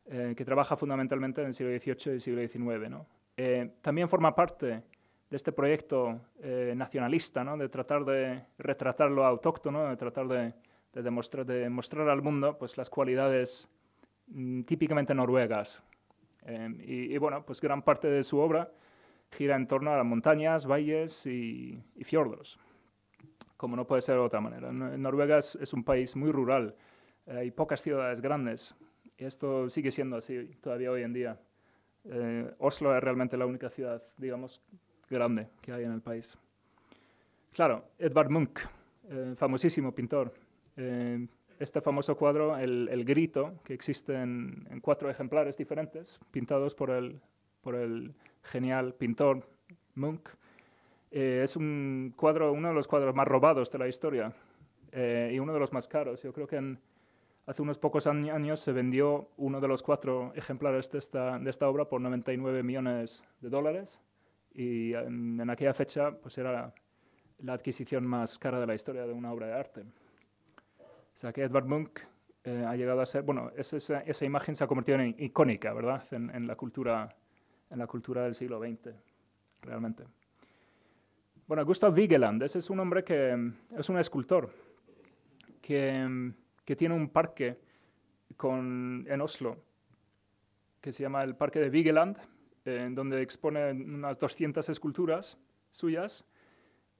eh, que trabaja fundamentalmente en el siglo XVIII y siglo XIX. Eh, también forma parte de este proyecto eh, nacionalista, ¿no? de tratar de retratar lo autóctono, de tratar de, demostrar, al mundo pues, las cualidades mm, típicamente noruegas. Em, y, bueno, pues gran parte de su obra gira en torno a las montañas, valles y, fiordos, como no puede ser de otra manera. Noruega es, un país muy rural, eh, hay pocas ciudades grandes, y esto sigue siendo así todavía hoy en día. Eh, Oslo es realmente la única ciudad, digamos, grande que hay en el país. Claro, Edvard Munch, eh, famosísimo pintor. Eh, este famoso cuadro, el, Grito, que existe en, cuatro ejemplares diferentes, pintados por el, genial pintor Munch, eh, es un cuadro, uno de los cuadros más robados de la historia y uno de los más caros. Yo creo que hace unos pocos años se vendió uno de los cuatro ejemplares de esta, de esta obra por 99 millones de dólares y en, aquella fecha pues era la adquisición más cara de la historia de una obra de arte. O sea que Edvard Munch eh, ha llegado a ser, bueno, esa, imagen se ha convertido en icónica, ¿verdad?, en, la cultura, del siglo XX, realmente. Bueno, Gustav Vigeland, ese es un hombre que es un escultor, que, tiene un parque en Oslo, que se llama el Parque de Vigeland, en donde expone unas 200 esculturas suyas.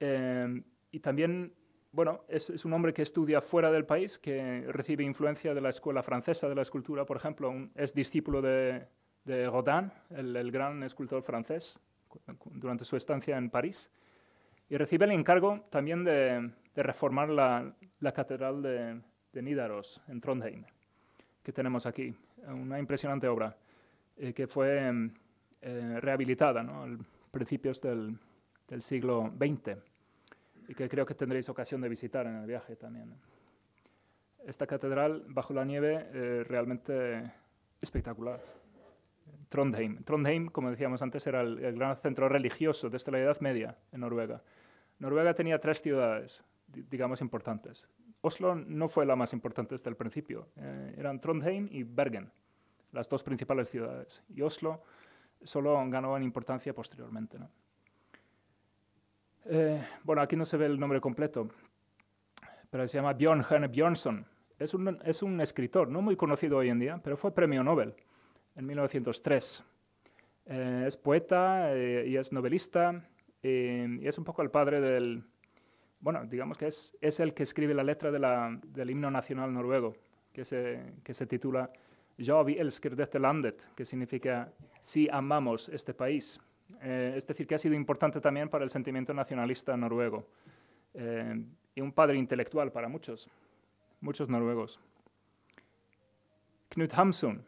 Em, y también bueno, es, un hombre que estudia fuera del país, que recibe influencia de la escuela francesa de la escultura, por ejemplo, es discípulo de, de Rodin, el, gran escultor francés, durante su estancia en París, y recibe el encargo también de, reformar la, catedral de, de Nidaros, en Trondheim, que tenemos aquí, una impresionante obra, eh, que fue em, eh, rehabilitada, ¿no? principios del, siglo XX, y que creo que tendréis ocasión de visitar en el viaje también. Esta catedral bajo la nieve eh, realmente espectacular. Trondheim. Trondheim, como decíamos antes, era el, gran centro religioso desde la Edad Media en Noruega. Noruega tenía tres ciudades, digamos, importantes. Oslo no fue la más importante desde el principio. Eh, eran Trondheim y Bergen, las dos principales ciudades. Y Oslo solo ganó en importancia posteriormente. Eh, bueno, aquí no se ve el nombre completo, pero se llama Bjorn Hane Es un, escritor, no muy conocido hoy en día, pero fue premio Nobel en 1903. Eh, es poeta eh, y es novelista y es un poco el padre del... Bueno, digamos que es, el que escribe la letra del himno nacional noruego, que que se titula Jovi vi landet, que significa si amamos este país. Eh, es decir, que ha sido importante también para el sentimiento nacionalista noruego eh, y un padre intelectual para muchos, muchos noruegos. Knut Hamsun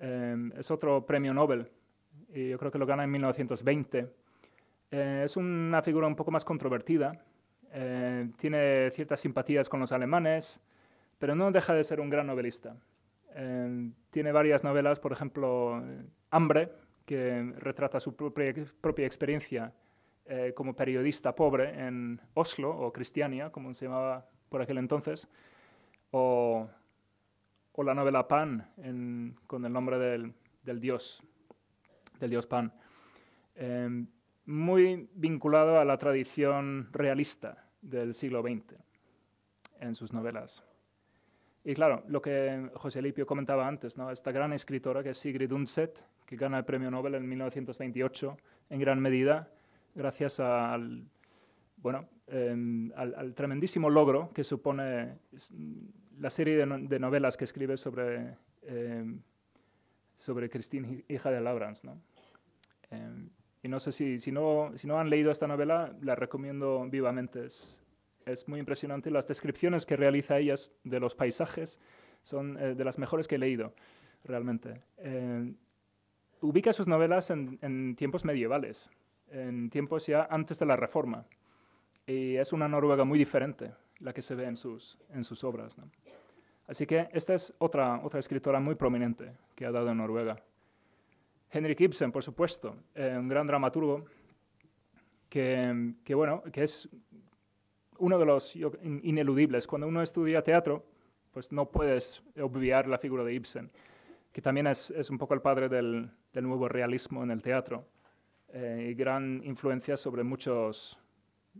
eh, es otro premio Nobel, y yo creo que lo gana en 1920. es una figura un poco más controvertida, tiene ciertas simpatías con los alemanes, pero no deja de ser un gran novelista tiene varias novelas, por ejemplo, Hambre, que retrata su propia, experiencia eh, como periodista pobre en Oslo o Cristiania, como se llamaba por aquel entonces, o, la novela Pan, con el nombre del, dios, del dios Pan, em, muy vinculado a la tradición realista del siglo XX en sus novelas. Y claro, lo que José Lipio comentaba antes, esta gran escritora que es Sigrid Undset, que gana el premio Nobel en 1928, en gran medida gracias al, bueno, em, al, tremendísimo logro que supone la serie de, novelas que escribe sobre, eh, sobre Christine, hija de Lawrence. ¿no? Em, y no sé si, si, no, si no han leído esta novela, la recomiendo vivamente. Es, es muy impresionante las descripciones que realiza ellas de los paisajes, son eh, de las mejores que he leído, realmente. Eh, ubica sus novelas en, tiempos medievales, en tiempos ya antes de la Reforma, y es una Noruega muy diferente la que se ve en sus, en sus obras. Así que esta es otra, otra escritora muy prominente que ha dado en Noruega. Henrik Ibsen, por supuesto, eh, un gran dramaturgo que, bueno, que es uno de los ineludibles. Cuando uno estudia teatro, pues no puedes obviar la figura de Ibsen, que también es, un poco el padre del, nuevo realismo en el teatro eh, y gran influencia sobre muchos,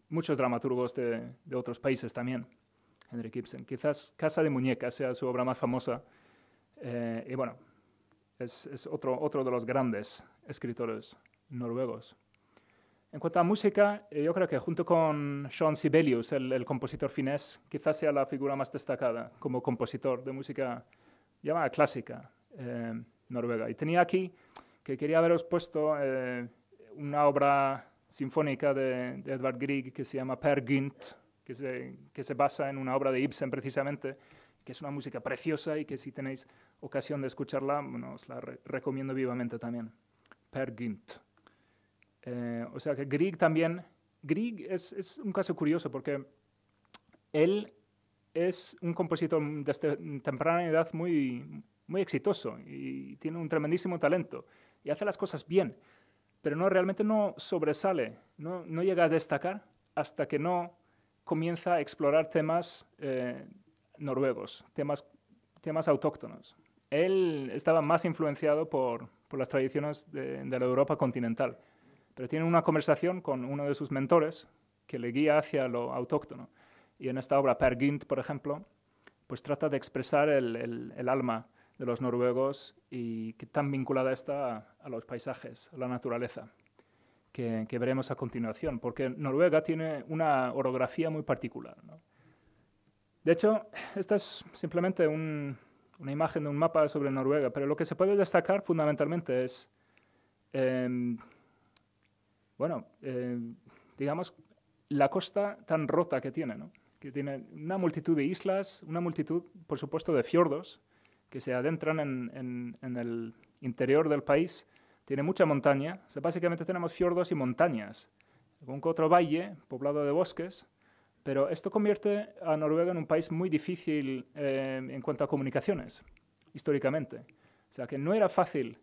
dramaturgos de, otros países también, Henrik Ibsen. Quizás Casa de Muñeca sea su obra más famosa eh, y bueno, es, otro de los grandes escritores noruegos. En cuanto a música, eh, yo creo que junto con Sean Sibelius, el, compositor finés, quizás sea la figura más destacada como compositor de música llamada clásica eh, noruega. Y tenía aquí que quería haberos puesto eh, una obra sinfónica de, Edvard Grieg que se llama Per Gynt, que se, basa en una obra de Ibsen precisamente, que es una música preciosa y que si tenéis ocasión de escucharla, os la recomiendo vivamente también. Per Gynt. Eh, o sea que Grieg también, Grieg es, un caso curioso porque él es un compositor de temprana edad muy, exitoso y tiene un tremendísimo talento y hace las cosas bien, pero no realmente no sobresale, no, llega a destacar hasta que no comienza a explorar temas eh, noruegos, temas, autóctonos. Él estaba más influenciado por, las tradiciones de la Europa continental pero tiene una conversación con uno de sus mentores que le guía hacia lo autóctono. Y en esta obra, Per Gint, por ejemplo, pues trata de expresar el, alma de los noruegos y que tan vinculada está a, los paisajes, a la naturaleza, que, veremos a continuación, porque Noruega tiene una orografía muy particular. De hecho, esta es simplemente una imagen de un mapa sobre Noruega, pero lo que se puede destacar fundamentalmente es em, bueno, eh, digamos, la costa tan rota que tiene, que tiene una multitud de islas, una multitud, por supuesto, de fiordos que se adentran en, el interior del país. Tiene mucha montaña, o sea, básicamente tenemos fiordos y montañas, con otro valle poblado de bosques, pero esto convierte a Noruega en un país muy difícil eh, en cuanto a comunicaciones, históricamente. O sea, que no era fácil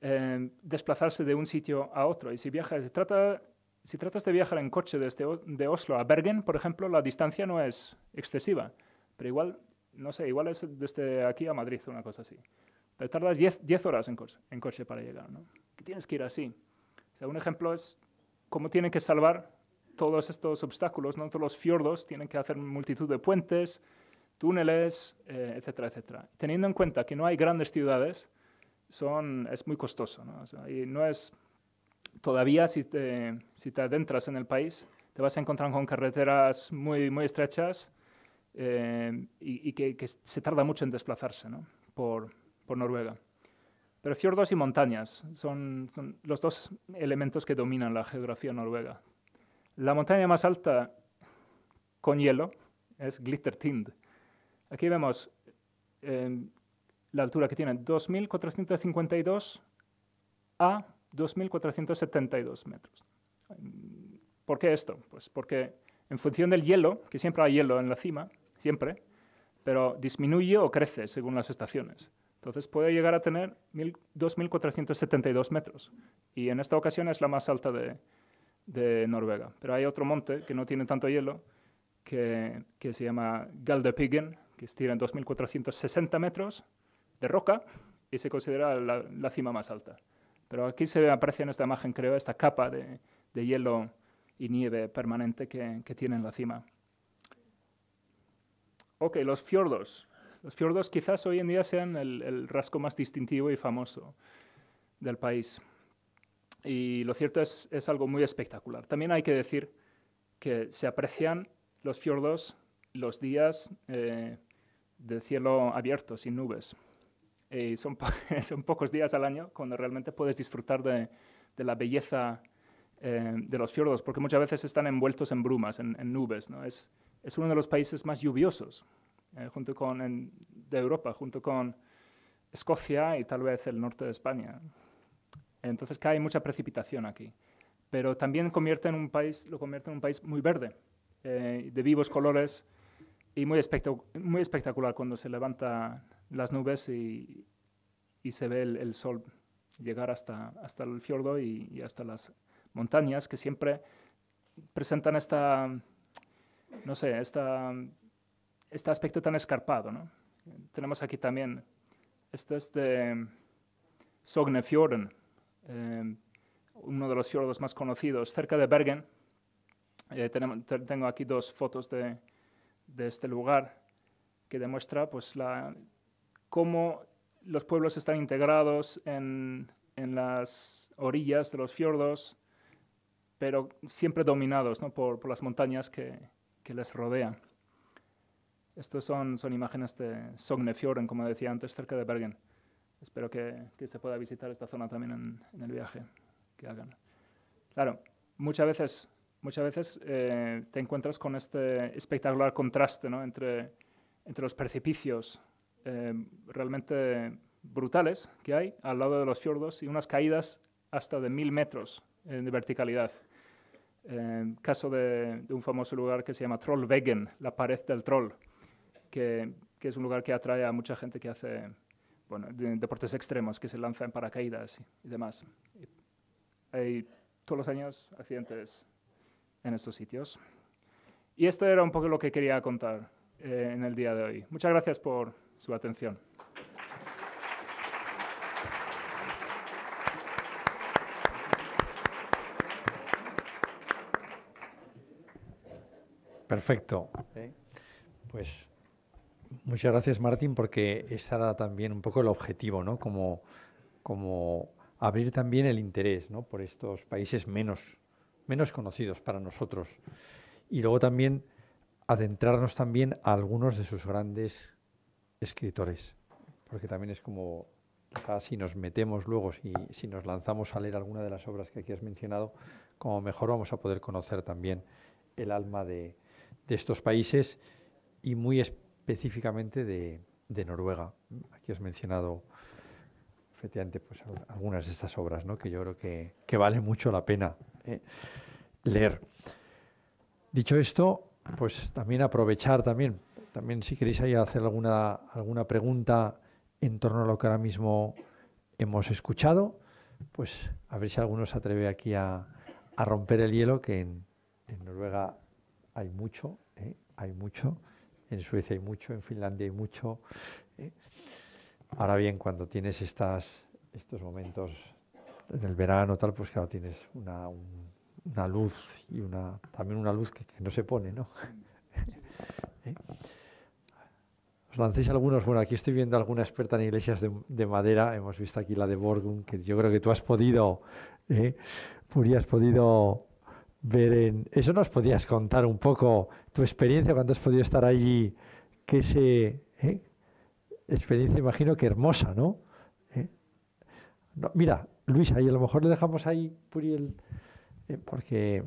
desplazarse de un sitio a otro. Y si viajas, si trata, si tratas de viajar en coche desde de Oslo a Bergen, por ejemplo, la distancia no es excesiva, pero igual, no sé, igual es desde aquí a Madrid una cosa así. Pero tardas 10 horas en coche, para llegar, ¿no? tienes que ir así. un ejemplo es cómo tienen que salvar todos estos obstáculos, ¿no? todos los fiordos, tienen que hacer multitud de puentes, túneles, eh, etcétera, etcétera. Teniendo en cuenta que no hay grandes ciudades, son, es muy costoso. y no es, todavía si te, si te adentras en el país, te vas a encontrar con carreteras muy, muy estrechas eh, y, que, se tarda mucho en desplazarse por, por, Noruega. Pero fiordos y montañas son, son los dos elementos que dominan la geografía noruega. La montaña más alta con hielo es Glittertind. Aquí vemos eh, la altura que tiene 2.452 a 2.472 metros. ¿Por qué esto? Pues porque en función del hielo, que siempre hay hielo en la cima, siempre, pero disminuye o crece según las estaciones. Entonces puede llegar a tener 2.472 metros. Y en esta ocasión es la más alta de, Noruega. Pero hay otro monte que no tiene tanto hielo, que, se llama Galdepigen, que tiene 2.460 metros de roca y se considera la, cima más alta. Pero aquí se aprecia en esta imagen, creo, esta capa de, de hielo y nieve permanente que, que, tiene en la cima. Ok, los fiordos. Los fiordos quizás hoy en día sean el, rasgo más distintivo y famoso del país. Y lo cierto es, es algo muy espectacular. También hay que decir que se aprecian los fiordos los días eh, de cielo abierto, sin nubes. Eh, son, son pocos días al año cuando realmente puedes disfrutar de, la belleza eh, de los fiordos, porque muchas veces están envueltos en brumas, en, nubes. Es, uno de los países más lluviosos eh, junto con de Europa, junto con Escocia y tal vez el norte de España. Entonces cae mucha precipitación aquí. Pero también convierte en un país, lo convierte en un país muy verde, de vivos colores, y muy, espectacular cuando se levantan las nubes y, se ve el, sol llegar hasta, hasta el fiordo y, hasta las montañas que siempre presentan esta, no sé, esta, este aspecto tan escarpado. ¿no? Tenemos aquí también, este es de Sognefjorden, eh, uno de los fiordos más conocidos, cerca de Bergen. Eh, tengo aquí dos fotos de, de este lugar, que demuestra pues, la, cómo los pueblos están integrados en, las orillas de los fiordos, pero siempre dominados ¿no? por, las montañas que, les rodean. Estas son, son imágenes de Sognefjorden, como decía antes, cerca de Bergen. Espero que, se pueda visitar esta zona también en el viaje que hagan. Claro, muchas veces muchas veces eh, te encuentras con este espectacular contraste entre, los precipicios eh, realmente brutales que hay al lado de los fiordos y unas caídas hasta de mil metros eh, de verticalidad. caso de, un famoso lugar que se llama Trollveggen, la pared del troll, que, es un lugar que atrae a mucha gente que hace deportes extremos, que se lanza en paracaídas y, demás. hay todos los años accidentes en estos sitios. Y esto era un poco lo que quería contar eh, en el día de hoy. Muchas gracias por su atención. Perfecto. Pues muchas gracias, Martín, porque estará era también un poco el objetivo, ¿no? Como, como abrir también el interés ¿no? por estos países menos menos conocidos para nosotros. Y luego también adentrarnos también a algunos de sus grandes escritores, porque también es como, quizás si nos metemos luego, si, si nos lanzamos a leer alguna de las obras que aquí has mencionado, como mejor vamos a poder conocer también el alma de, estos países y muy específicamente de, de Noruega. Aquí has mencionado efectivamente, pues algunas de estas obras, que yo creo que, vale mucho la pena eh, leer. Dicho esto, pues también aprovechar también, también si queréis ahí hacer alguna, alguna pregunta en torno a lo que ahora mismo hemos escuchado, pues a ver si alguno se atreve aquí a, romper el hielo, que en, Noruega hay mucho, eh, hay mucho, en Suecia hay mucho, en Finlandia hay mucho. Eh, Ahora bien, cuando tienes estas, estos momentos en el verano, tal, pues claro, tienes una, luz y una también una luz que, no se pone, ¿no? ¿Eh? Os lancéis algunos, bueno, aquí estoy viendo alguna experta en iglesias de, madera, hemos visto aquí la de Borgum, que yo creo que tú has podido, ¿eh? podido ver en... Eso nos podías contar un poco tu experiencia cuando has podido estar allí, ¿Qué se... ¿eh? experiencia, imagino que hermosa, ¿no? ¿Eh? mira, Luis, ahí a lo mejor le dejamos ahí Puri el, eh, porque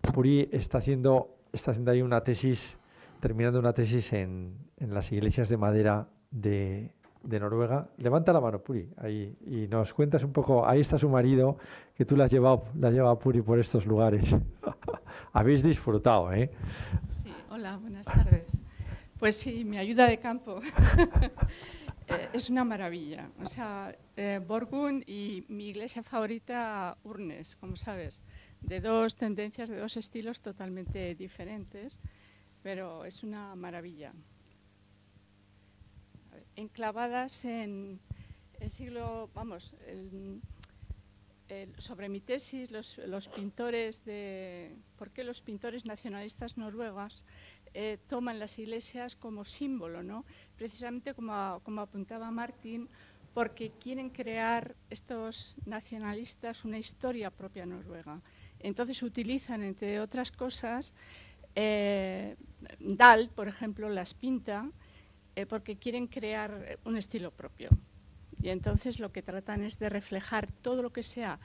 Puri está haciendo, está haciendo ahí una tesis, terminando una tesis en, en las iglesias de madera de, de Noruega. Levanta la mano, Puri, ahí, y nos cuentas un poco. Ahí está su marido, que tú las has llevado, la has llevado a Puri por estos lugares. Habéis disfrutado, ¿eh? Sí, hola, buenas tardes. Pues sí, mi ayuda de campo. Eh, es una maravilla. O sea, eh, Borgund y mi iglesia favorita, Urnes, como sabes, de dos tendencias, de dos estilos totalmente diferentes, pero es una maravilla. Enclavadas en el siglo, vamos, sobre mi tesis, los, los pintores de, ¿por qué los pintores nacionalistas noruegas eh, toman las iglesias como símbolo, ¿no? precisamente como, apuntaba Martín, porque quieren crear estos nacionalistas una historia propia noruega. Entonces utilizan, entre otras cosas, eh, Dal, por ejemplo, las pinta eh, porque quieren crear un estilo propio. Y entonces lo que tratan es de reflejar todo lo que sea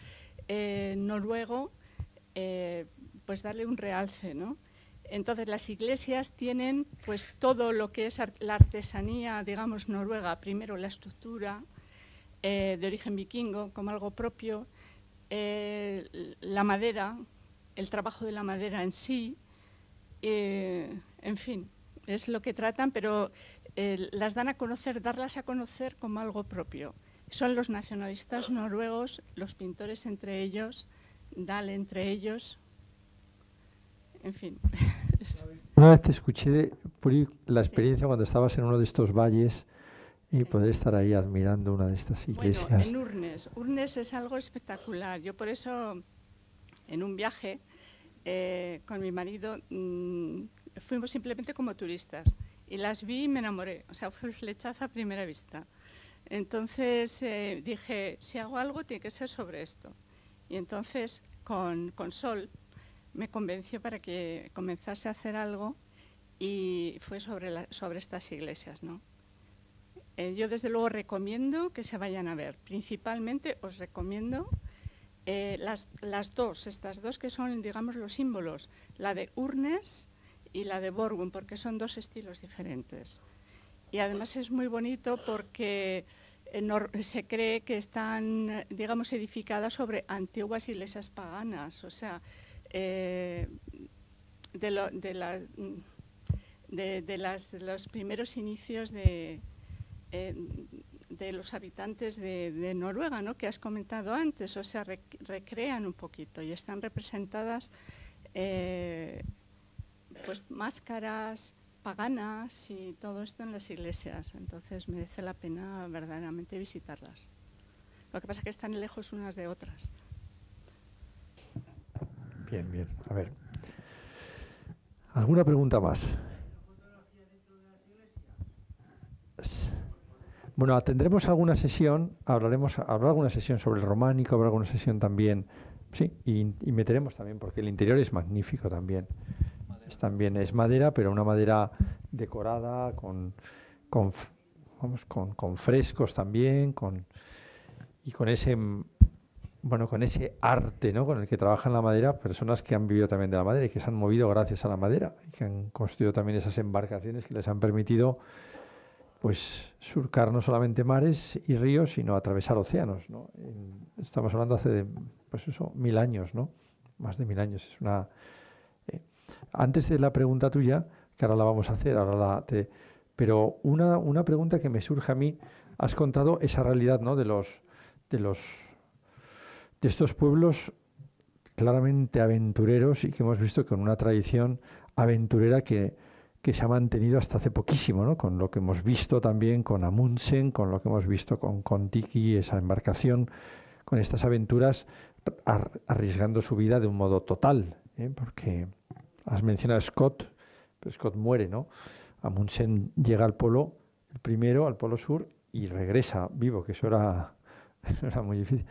noruego, pues darle un realce, ¿no? Entonces las iglesias tienen pues todo lo que es la artesanía, digamos, noruega, primero la estructura eh, de origen vikingo como algo propio, eh, la madera, el trabajo de la madera en sí, eh, en fin, es lo que tratan, pero las dan a conocer, darlas a conocer como algo propio. Son los nacionalistas noruegos, los pintores entre ellos, Dal entre ellos, en fin. Una vez te escuché, la experiencia cuando estabas en uno de estos valles y poder estar ahí admirando una de estas iglesias. en Urnes. Urnes es algo espectacular. Yo por eso, en un viaje eh, con mi marido, mm, fuimos simplemente como turistas. Y las vi y me enamoré. O sea, fue flechazo a primera vista. Entonces eh, dije, si hago algo, tiene que ser sobre esto. Y entonces, con, con Sol, me convenció para que comenzase a hacer algo y fue sobre, sobre estas iglesias. ¿no? Eh, yo desde luego recomiendo que se vayan a ver. Principalmente os recomiendo eh, las, dos, estas dos que son, digamos, los símbolos, la de Urnes y la de Borgun porque son dos estilos diferentes. Y además es muy bonito porque eh, se cree que están, digamos, edificadas sobre antiguas iglesias paganas, o sea, eh, mm, de, de, de, los primeros inicios de, eh, de los habitantes de, Noruega, que has comentado antes, o sea, recrean un poquito y están representadas eh, pues máscaras paganas y todo esto en las iglesias, entonces merece la pena verdaderamente visitarlas. Lo que pasa es que están lejos unas de otras. Bien, bien. A ver. ¿Alguna pregunta más? Bueno, tendremos alguna sesión, hablaremos, habrá alguna sesión sobre el románico, habrá alguna sesión también, sí, y, meteremos también, porque el interior es magnífico también. Es, también es madera, pero una madera decorada, con, con, vamos, con frescos también, con, y con ese bueno, con ese arte ¿no? con el que trabajan la madera, personas que han vivido también de la madera y que se han movido gracias a la madera y que han construido también esas embarcaciones que les han permitido pues surcar no solamente mares y ríos, sino atravesar océanos. Estamos hablando hace de, pues mil años, ¿no? Más de mil años. Es una. Eh, antes de la pregunta tuya, que ahora la vamos a hacer, ahora la te. Pero una, una pregunta que me surge a mí, has contado esa realidad, ¿no? De los, de los de estos pueblos claramente aventureros y que hemos visto con una tradición aventurera que, se ha mantenido hasta hace poquísimo, ¿no? con lo que hemos visto también con Amundsen, con lo que hemos visto con Tiki, esa embarcación, con estas aventuras arriesgando su vida de un modo total, ¿eh? porque has mencionado a Scott, pero Scott muere, ¿no? Amundsen llega al polo, el primero, al polo sur, y regresa vivo, que eso era muy difícil.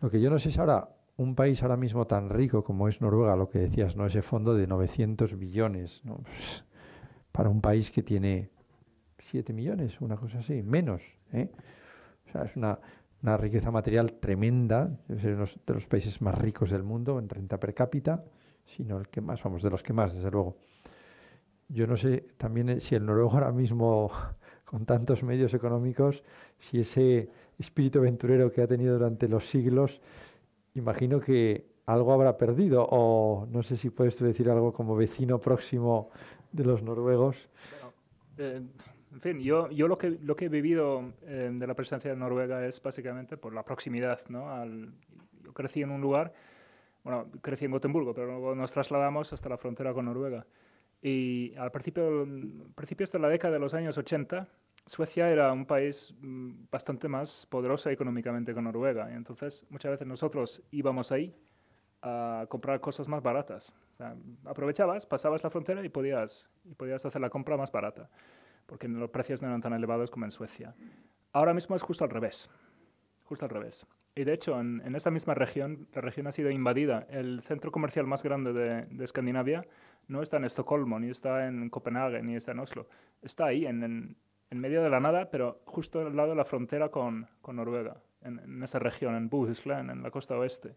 Lo que yo no sé es ahora, un país ahora mismo tan rico como es Noruega, lo que decías, ¿no? Ese fondo de 900 billones, pues, para un país que tiene 7 millones, una cosa así, menos, ¿eh? O sea, es una, una riqueza material tremenda, es uno de los países más ricos del mundo en renta per cápita, sino el que más, vamos, de los que más, desde luego. Yo no sé también eh, si el noruego ahora mismo, con tantos medios económicos, si ese espíritu aventurero que ha tenido durante los siglos, imagino que algo habrá perdido. O no sé si puedes decir algo como vecino próximo de los noruegos. Eh, en fin, yo, lo, que, he vivido eh, de la presencia de Noruega es básicamente por la proximidad. ¿no? yo crecí en un lugar, bueno, crecí en Gotemburgo, pero luego nos trasladamos hasta la frontera con Noruega. Y al principio, principios de la década de los años 80, Suecia era un país mm, bastante más poderoso económicamente que Noruega. Y entonces, muchas veces nosotros íbamos ahí a comprar cosas más baratas. aprovechabas, pasabas la frontera y podías, y podías hacer la compra más barata, porque los precios no eran tan elevados como en Suecia. Ahora mismo es justo al revés. Justo al revés. Y de hecho, en, esa misma región, la región ha sido invadida. El centro comercial más grande de, Escandinavia no está en Estocolmo, ni está en Copenhague, ni está en Oslo. Está ahí, en en medio de la nada, pero justo al lado de la frontera con, Noruega, en, esa región, en Bohuslän, en la costa oeste.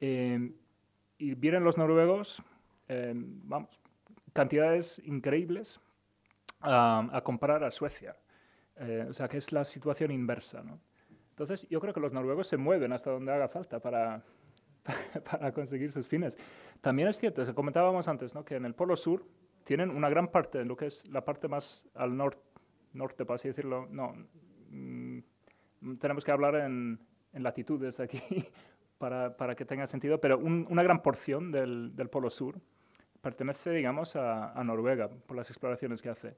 Em, y vienen los noruegos, em, vamos, cantidades increíbles a, comparar a Suecia. Eh, o sea, que es la situación inversa, ¿no? Entonces, yo creo que los noruegos se mueven hasta donde haga falta para, para conseguir sus fines. También es cierto, comentábamos antes, ¿no? que en el Polo Sur tienen una gran parte, de lo que es la parte más al norte, norte, por así decirlo. No, mm, tenemos que hablar en, latitudes aquí para, para, que tenga sentido, pero una gran porción del, del, Polo Sur pertenece, digamos, a, Noruega por las exploraciones que hace.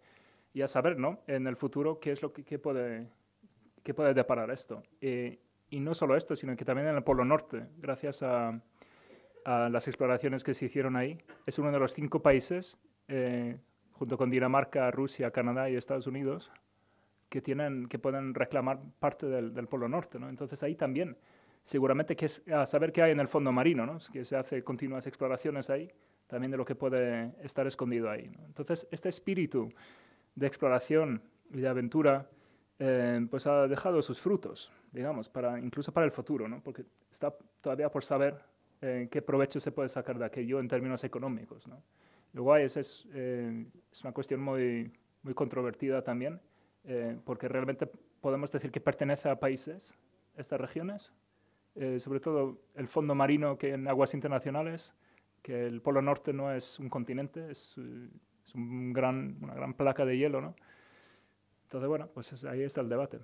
Y a saber, ¿no? En el futuro, ¿qué es lo que, puede, qué puede deparar esto? Eh, y no solo esto, sino que también en el Polo Norte, gracias a, a las exploraciones que se hicieron ahí, es uno de los cinco países eh, junto con Dinamarca, Rusia, Canadá y Estados Unidos, que, tienen, que pueden reclamar parte del, Polo Norte. ¿no? Entonces ahí también, seguramente que a saber qué hay en el fondo marino, ¿no? que se hacen continuas exploraciones ahí, también de lo que puede estar escondido ahí. ¿no? Entonces este espíritu de exploración y de aventura eh, pues ha dejado sus frutos, digamos, para, incluso para el futuro, ¿no? porque está todavía por saber eh, qué provecho se puede sacar de aquello en términos económicos. ¿no? Uruguay esa eh, es, una cuestión muy, muy controvertida también, eh, porque realmente podemos decir que pertenece a países estas regiones, eh, sobre todo el fondo marino que en aguas internacionales, que el Polo Norte no es un continente, es, un gran, una gran placa de hielo, ¿no? Entonces, bueno, pues ahí está el debate.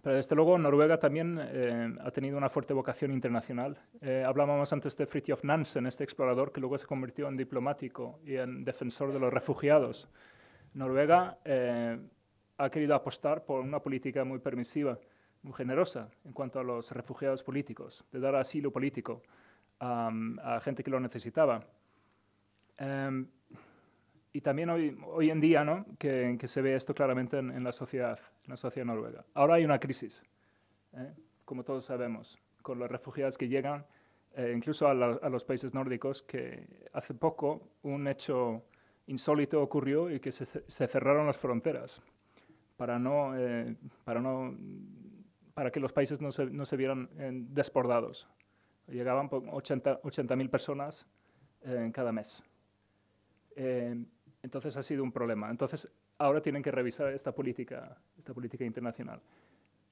Pero desde luego Noruega también eh, ha tenido una fuerte vocación internacional. Eh, hablábamos antes de Fridtjof Nansen, este explorador que luego se convirtió en diplomático y en defensor de los refugiados. Noruega eh, ha querido apostar por una política muy permisiva, muy generosa en cuanto a los refugiados políticos, de dar asilo político a, gente que lo necesitaba. Em, y también hoy, hoy en día ¿no? que, que se ve esto claramente en, la sociedad, en la sociedad noruega. Ahora hay una crisis, ¿eh? como todos sabemos, con los refugiados que llegan, eh, incluso a, los países nórdicos, que hace poco un hecho insólito ocurrió y que se, cerraron las fronteras para, no, eh, para, no, para que los países no se, no se vieran desbordados. Llegaban 80.000 80 personas en cada mes. Entonces ha sido un problema. Entonces ahora tienen que revisar esta política, esta política internacional.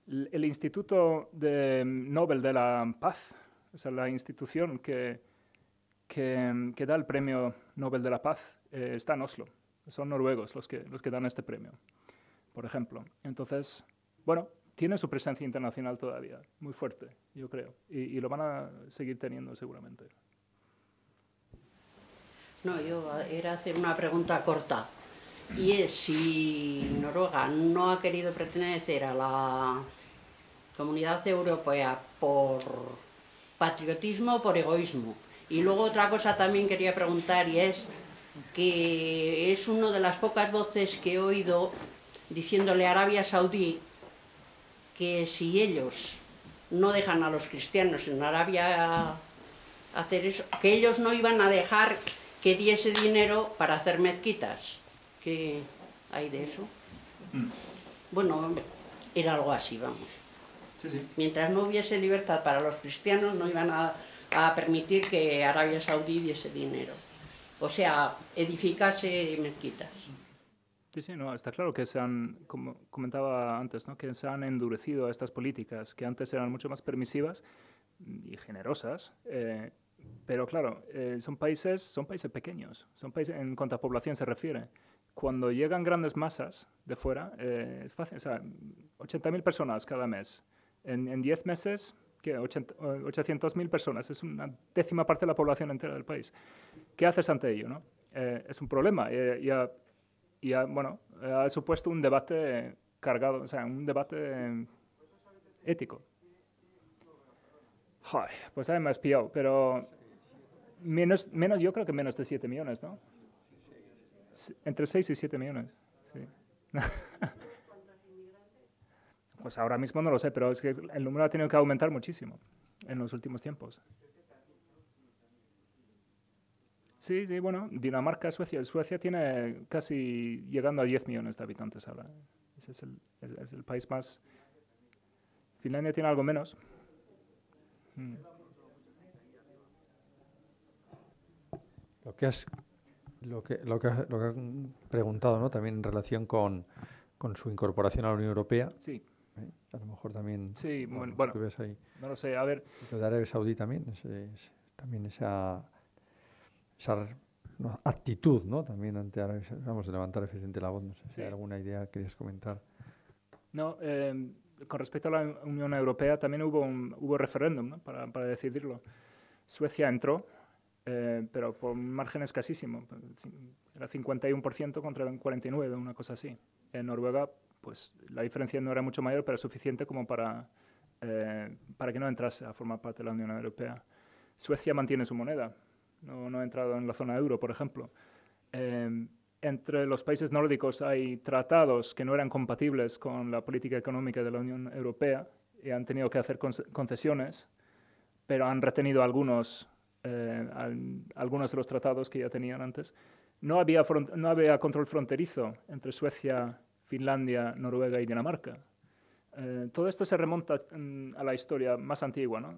El, Instituto de mm, Nobel de la Paz, o sea, la institución que, mm, da el premio Nobel de la Paz, eh, está en Oslo. Son noruegos los que, dan este premio, por ejemplo. Entonces, bueno, tiene su presencia internacional todavía, muy fuerte, yo creo, y lo van a seguir teniendo seguramente. No, yo era hacer una pregunta corta. Y es si Noruega no ha querido pertenecer a la comunidad europea por patriotismo o por egoísmo. Y luego otra cosa también quería preguntar y es que es una de las pocas voces que he oído diciéndole a Arabia Saudí que si ellos no dejan a los cristianos en Arabia hacer eso, que ellos no iban a dejar que diese dinero para hacer mezquitas. ¿Qué hay de eso? Mm. Bueno, era algo así, vamos. Mientras no hubiese libertad para los cristianos, no iban a, permitir que Arabia Saudí diese dinero. O sea, edificase mezquitas. Sí, sí, no, está claro que se han, como comentaba antes, ¿no? que se han endurecido estas políticas, que antes eran mucho más permisivas y generosas, eh, pero claro, eh, son, países, son países pequeños, son países, en cuanto a población se refiere. Cuando llegan grandes masas de fuera, eh, es fácil, o sea, 80.000 personas cada mes. En, en 10 meses, que 800.000 eh, personas, es una décima parte de la población entera del país. ¿Qué haces ante ello? No? es un problema y, bueno, ha supuesto un debate cargado, o sea, un debate ético pues además es pero menos, menos, yo creo que menos de 7 millones, ¿no? Entre 6 y 7 millones, sí. pues ahora mismo no lo sé, pero es que el número ha tenido que aumentar muchísimo en los últimos tiempos. Sí, sí, bueno, Dinamarca, Suecia. Suecia tiene casi llegando a 10 millones de habitantes ahora. Ese es el país más... Finlandia tiene algo menos, Mm. Lo que has lo que, lo que, lo que han preguntado, ¿no? También en relación con, con, su incorporación a la Unión Europea. Sí. ¿Eh? A lo mejor también. Sí, bueno, ves ahí. no lo sé, a ver. Lo de Arabia Saudí también, también esa, esa actitud, ¿no? También ante Arabia Saudí. Vamos a levantar eficiente la voz, no sé si hay alguna idea que querías comentar. No, eh, con respecto a la Unión Europea también hubo un referéndum para, decidirlo. Suecia entró, eh, pero por un margen escasísimo. Era 51% contra 49%, una cosa así. En Noruega, pues la diferencia no era mucho mayor, pero suficiente como para, eh, para que no entrase a formar parte de la Unión Europea. Suecia mantiene su moneda. No, ha entrado en la zona euro, por ejemplo. Eh, entre los países nórdicos hay tratados que no eran compatibles con la política económica de la Unión Europea y han tenido que hacer concesiones, pero han retenido algunos, eh, algunos de los tratados que ya tenían antes. No había, control fronterizo entre Suecia, Finlandia, Noruega y Dinamarca. Eh, todo esto se remonta mm, a la historia más antigua,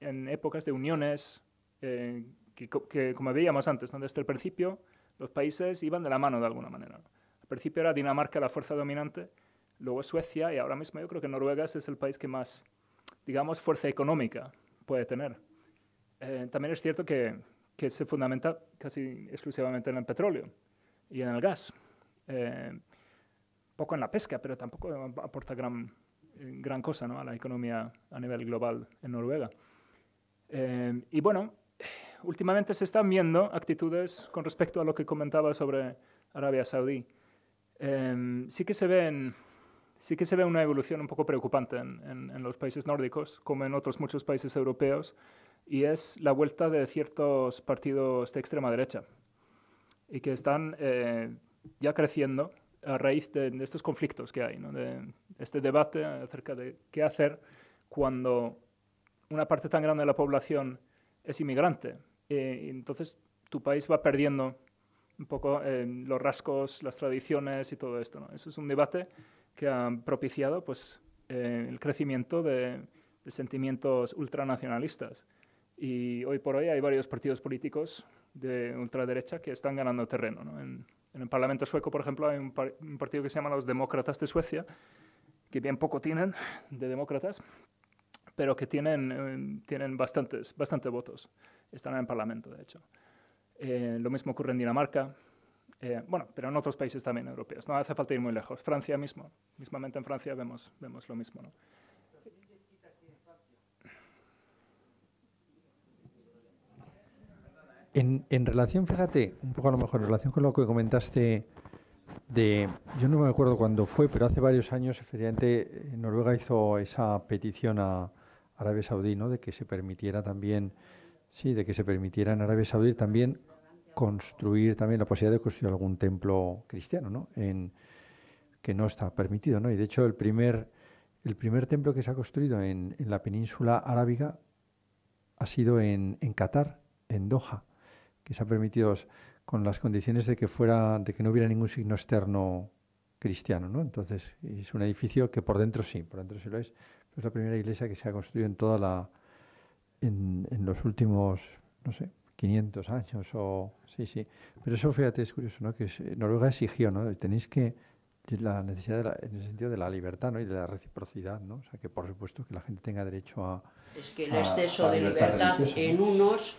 en épocas de uniones eh, que, como veíamos antes, desde el principio los países iban de la mano de alguna manera. Al principio era Dinamarca la fuerza dominante, luego Suecia y ahora mismo yo creo que Noruega es el país que más, digamos, fuerza económica puede tener. Eh, también es cierto que, que, se fundamenta casi exclusivamente en el petróleo y en el gas. Eh, poco en la pesca, pero tampoco aporta gran, gran cosa ¿no? a la economía a nivel global en Noruega. Eh, y bueno, últimamente se están viendo actitudes con respecto a lo que comentaba sobre Arabia Saudí. Em, sí, que se ven, sí que se ve una evolución un poco preocupante en, los países nórdicos, como en otros muchos países europeos, y es la vuelta de ciertos partidos de extrema derecha, y que están eh, ya creciendo a raíz de, estos conflictos que hay, de este debate acerca de qué hacer cuando una parte tan grande de la población es inmigrante. Eh, entonces tu país va perdiendo un poco eh, los rasgos, las tradiciones y todo esto. ¿no? Eso es un debate que ha propiciado pues, eh, el crecimiento de, sentimientos ultranacionalistas. Y hoy por hoy hay varios partidos políticos de ultraderecha que están ganando terreno. En, el Parlamento sueco, por ejemplo, hay un partido que se llama los Demócratas de Suecia, que bien poco tienen de demócratas, pero que tienen, em, tienen bastantes, bastantes votos. Están en el Parlamento, de hecho. Eh, lo mismo ocurre en Dinamarca, eh, bueno, pero en otros países también europeos. No hace falta ir muy lejos. Francia mismo, mismamente en Francia vemos, vemos lo mismo. ¿no? En, en, relación, fíjate, un poco a lo mejor en relación con lo que comentaste de, yo no me acuerdo cuándo fue, pero hace varios años efectivamente eh, Noruega hizo esa petición a, Arabia Saudí, ¿no? De que se permitiera también, sí, de que se permitiera en Arabia Saudí también construir también la posibilidad de construir algún templo cristiano, ¿no? En, que no está permitido, ¿no? Y de hecho el primer el primer templo que se ha construido en, la península arábiga ha sido en, en, Qatar, en Doha, que se ha permitido con las condiciones de que fuera, de que no hubiera ningún signo externo cristiano, ¿no? Entonces es un edificio que por dentro sí, por dentro sí lo es, es la primera iglesia que se ha construido en toda la. en, los últimos, no sé, 500 años o. Sí, sí. Pero eso, fíjate, es curioso, ¿no? Que eh, Noruega exigió, ¿no? Tenéis que. la necesidad, en el sentido de la libertad, ¿no? Y de la reciprocidad, ¿no? O sea, que por supuesto que la gente tenga derecho a. Es que el exceso de libertad, en unos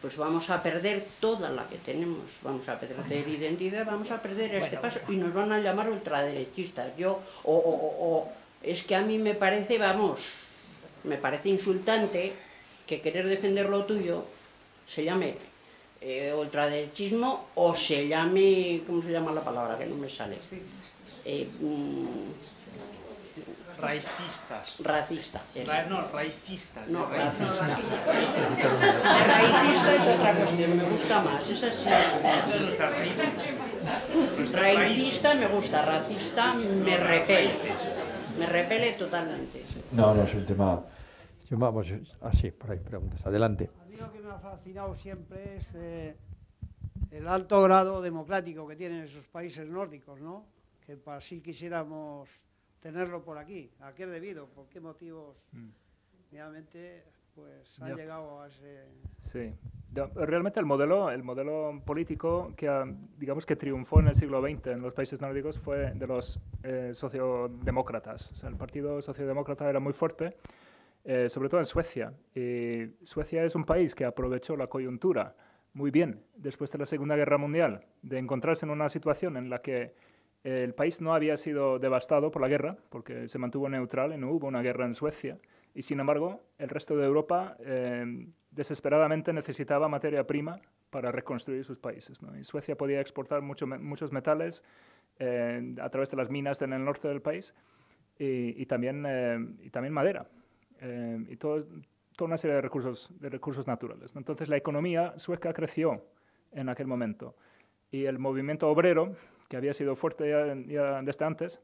pues vamos a perder toda la que tenemos, vamos a perder identidad, vamos a perder este paso y nos van a llamar ultraderechistas, yo, o, o, o es que a mí me parece, vamos, me parece insultante que querer defender lo tuyo se llame eh, ultraderechismo o se llame, ¿cómo se llama la palabra? Que no me sale. Eh, mm, Raicistas. Racista. no, raicistas. No, racista. es otra cuestión, me gusta más. Raicista me gusta, racista me repele. Me repele totalmente. No, no, es un tema... Vamos, así, por ahí, preguntas. Adelante. A mí lo que me ha fascinado siempre es eh, el alto grado democrático que tienen esos países nórdicos, ¿no? Que para sí quisiéramos tenerlo por aquí. ¿A qué debido? ¿Por qué motivos? Mm. Realmente pues ha llegado a Sí. Realmente el modelo, el modelo político que, ah, digamos, que triunfó en el siglo XX en los países nórdicos fue de los eh, sociodemócratas. el partido sociodemócrata era muy fuerte, eh, sobre todo en Suecia. Y Suecia es un país que aprovechó la coyuntura muy bien después de la Segunda Guerra Mundial, de encontrarse en una situación en la que el país no había sido devastado por la guerra, porque se mantuvo neutral y no hubo una guerra en Suecia y sin embargo el resto de Europa eh, desesperadamente necesitaba materia prima para reconstruir sus países. ¿no? Y Suecia podía exportar muchos metales eh, a través de las minas en el norte del país y, y también, eh, y también madera y todo, toda una serie de recursos, de recursos naturales. Entonces la economía sueca creció en aquel momento y el movimiento obrero, que había sido fuerte ya desde antes,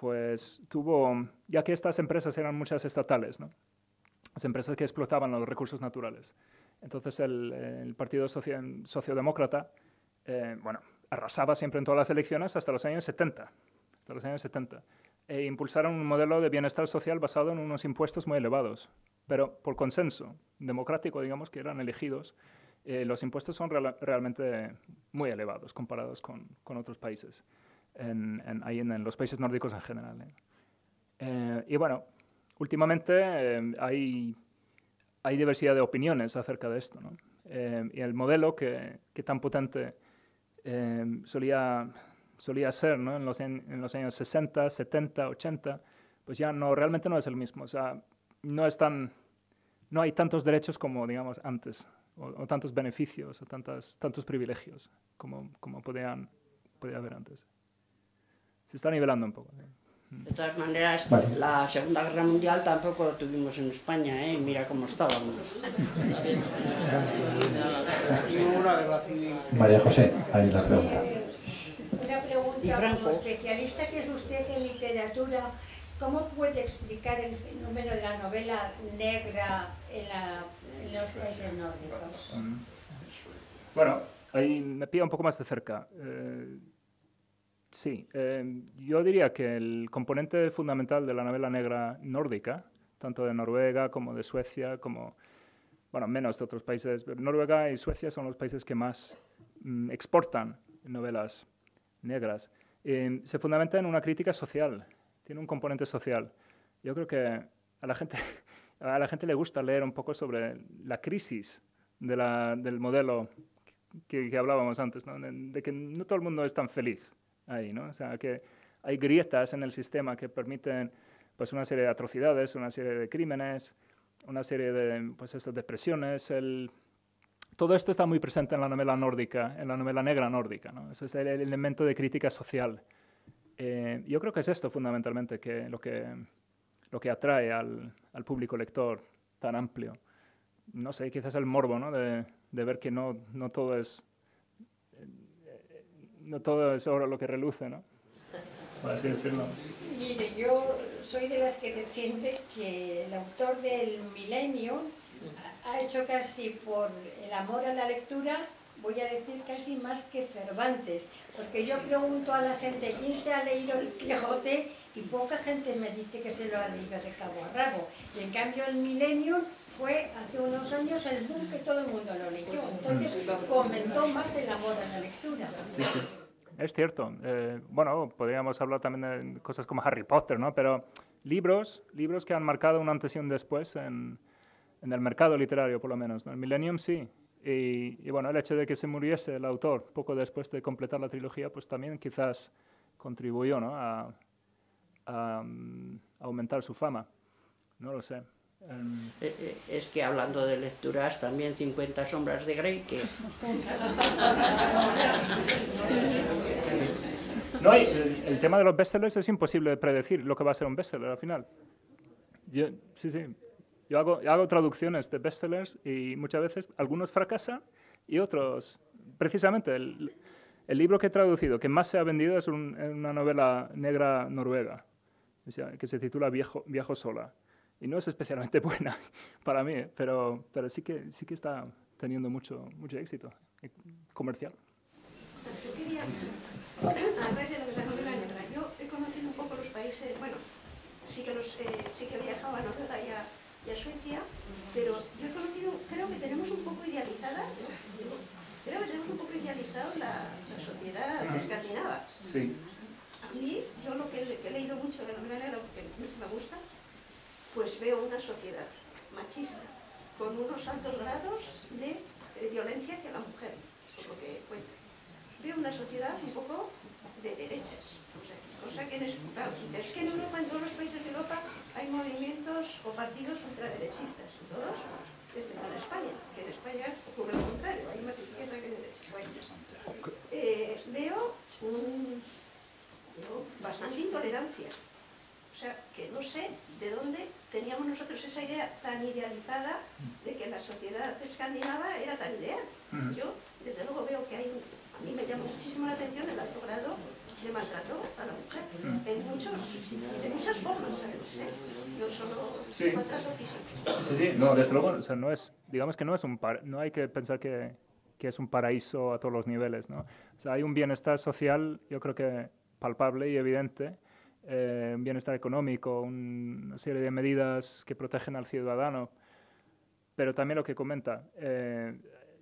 pues tuvo, ya que estas empresas eran muchas estatales, las empresas que explotaban los recursos naturales. Entonces el, Partido Sociodemócrata, eh, arrasaba siempre en todas las elecciones hasta los años 70, hasta los años 70, e impulsaron un modelo de bienestar social basado en unos impuestos muy elevados, pero por consenso democrático, digamos, que eran elegidos, eh, los impuestos son realmente muy elevados comparados con otros países en, en, los países nórdicos en general. ¿eh? Eh, y bueno, últimamente eh, hay, diversidad de opiniones acerca de esto. y el modelo que, tan potente solía, ser ¿no? en, los, años 60, 70, 80, pues ya no, realmente no es el mismo. O sea, no, hay tantos derechos como, digamos, antes, o, tantos beneficios, o tantas, tantos privilegios como, podían, podía haber antes se está nivelando un poco. De todas maneras, la Segunda Guerra Mundial tampoco lo tuvimos en España, ¿eh? Mira cómo estábamos. María José, ahí la pregunta. Una pregunta como especialista que es usted en literatura, ¿cómo puede explicar el fenómeno de la novela negra en, los países nórdicos? Bueno, ahí me pido un poco más de cerca. Eh, Sí, em, yo diría que el componente fundamental de la novela negra nórdica, tanto de Noruega como de Suecia, como, bueno, menos de otros países, Noruega y Suecia son los países que más mm, exportan novelas negras, em, se fundamenta en una crítica social, tiene un componente social. Yo creo que a la gente, le gusta leer un poco sobre la crisis del modelo que, hablábamos antes, de que no todo el mundo es tan feliz o sea, que hay grietas en el sistema que permiten pues una serie de atrocidades, una serie de crímenes, una serie de pues estas depresiones, el... todo esto está muy presente en la novela nórdica, en la novela negra nórdica, Ese es el elemento de crítica social. Eh, yo creo que es esto fundamentalmente que lo que, lo que atrae al, al público lector tan amplio. No sé, quizás el morbo, De, de ver que no, no todo es no todo es oro lo que reluce, ¿no? Mire, yo soy de las que defiende que el autor del Milenio ha hecho casi por el amor a la lectura, voy a decir casi más que Cervantes, porque yo pregunto a la gente quién se ha leído el Quijote y poca gente me dice que se lo ha leído de cabo a rabo. Y en cambio el Milenio fue hace unos años el boom que todo el mundo lo leyó, entonces mm. fomentó más el amor a la lectura es cierto. Eh, bueno, podríamos hablar también de cosas como Harry Potter, ¿no? Pero libros, libros que han marcado un antes y un después en, el mercado literario, por lo menos. En El Millennium sí. Y, bueno, el hecho de que se muriese el autor poco después de completar la trilogía, pues también quizás contribuyó ¿no? a mm, aumentar su fama. No lo sé. Eh, eh, es que hablando de lecturas, también 50 sombras de Grey, que... No el, tema de los bestsellers es imposible predecir lo que va a ser un bestseller al final. Yo, sí, sí. Yo hago, traducciones de bestsellers y muchas veces algunos fracasan y otros... Precisamente el, libro que he traducido que más se ha vendido es una novela negra noruega, que se titula Viejo, Viejo Sola y no es especialmente buena para mí, pero, pero sí, que, sí que está teniendo mucho, mucho éxito comercial. Yo quería, a raíz de lo que yo he conocido un poco los países, bueno, sí que, eh, sí que he viajado a Noruega y a, y a, Suecia, pero yo he conocido, creo que tenemos un poco idealizada, creo que tenemos un poco idealizado la, sociedad escandinava. Sí. A mí, yo lo que, he leído mucho de la novela negra, porque me gusta, pues veo una sociedad machista con unos altos grados de, violencia hacia la mujer, por lo que cuenta. Veo una sociedad un poco de derechas, cosa que en es que en Europa, en todos los países de Europa, hay movimientos o partidos ultraderechistas, todos, excepto en España, que en España ocurre lo contrario, hay más izquierda que derecha. Eh, veo bastante intolerancia sea, que no sé de dónde teníamos nosotros esa idea tan idealizada mm. de que la sociedad escandinava era tan ideal. Mm. Yo, desde luego, veo que hay... A mí me llama muchísimo la atención el alto grado de maltrato a la mujer, en, muchos, muchas formas, ¿sabes? ¿Eh? No solo sí. físico. Sí, sí, no, desde luego, o no es, digamos que no es un no hay que pensar que, que es un paraíso a todos los niveles, ¿no? O sea, hay un bienestar social, yo creo que palpable y evidente, eh, un bienestar económico, una serie de medidas que protegen al ciudadano. Pero también lo que comenta, eh,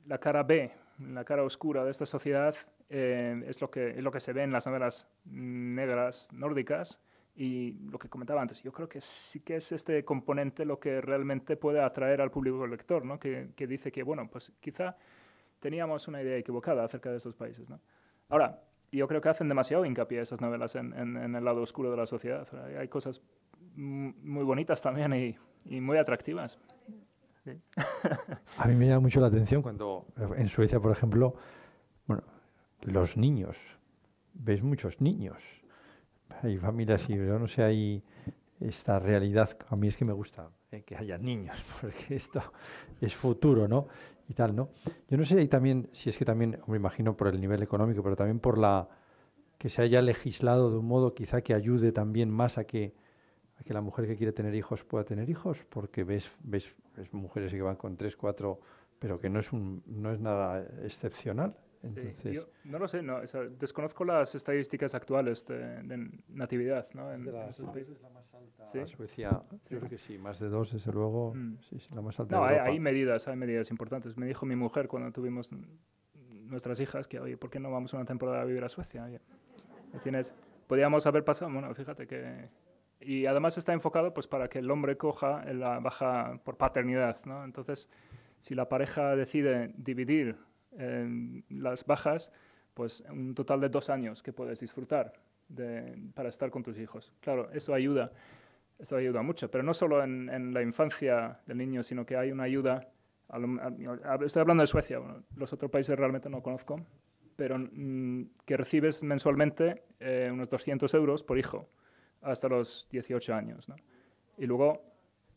la cara B, la cara oscura de esta sociedad eh, es, lo que, es lo que se ve en las novelas negras nórdicas y lo que comentaba antes. Yo creo que sí que es este componente lo que realmente puede atraer al público lector, ¿no? que, dice que, bueno, pues quizá teníamos una idea equivocada acerca de estos países. ¿no? Ahora, yo creo que hacen demasiado hincapié esas novelas en, el lado oscuro de la sociedad. Hay cosas muy bonitas también y, muy atractivas. A mí me llama mucho la atención cuando eh, en Suecia, por ejemplo, bueno, los niños, ves muchos niños. Hay familias y yo no sé, hay esta realidad. A mí es que me gusta eh, que haya niños, porque esto es futuro, ¿no? y tal, ¿no? Yo no sé ahí también, si es que también, me imagino por el nivel económico, pero también por la que se haya legislado de un modo quizá que ayude también más a que, a que la mujer que quiere tener hijos pueda tener hijos, porque ves, ves, mujeres que van con tres, cuatro, pero que no es, un, no es nada excepcional. Entonces... no lo sé, no, desconozco las estadísticas actuales de, natividad ¿no? en, países. Suecia, creo que sí, más de dos, desde luego. Mm. No, hay, medidas, hay medidas importantes. Me dijo mi mujer cuando tuvimos nuestras hijas que, oye, ¿por qué no vamos una temporada a vivir a Suecia? Oye, podíamos haber pasado, bueno, fíjate que... Y además está enfocado pues para que el hombre coja la baja por paternidad, ¿no? Entonces, si la pareja decide dividir eh, las bajas, pues un total de dos años que puedes disfrutar para estar con tus hijos. Claro, eso ayuda, eso ayuda mucho, pero no solo en, la infancia del niño, sino que hay una ayuda. estoy hablando de Suecia, los otros países realmente no conozco, pero mm, que recibes mensualmente eh, unos 200 euros por hijo hasta los 18 años. Y luego,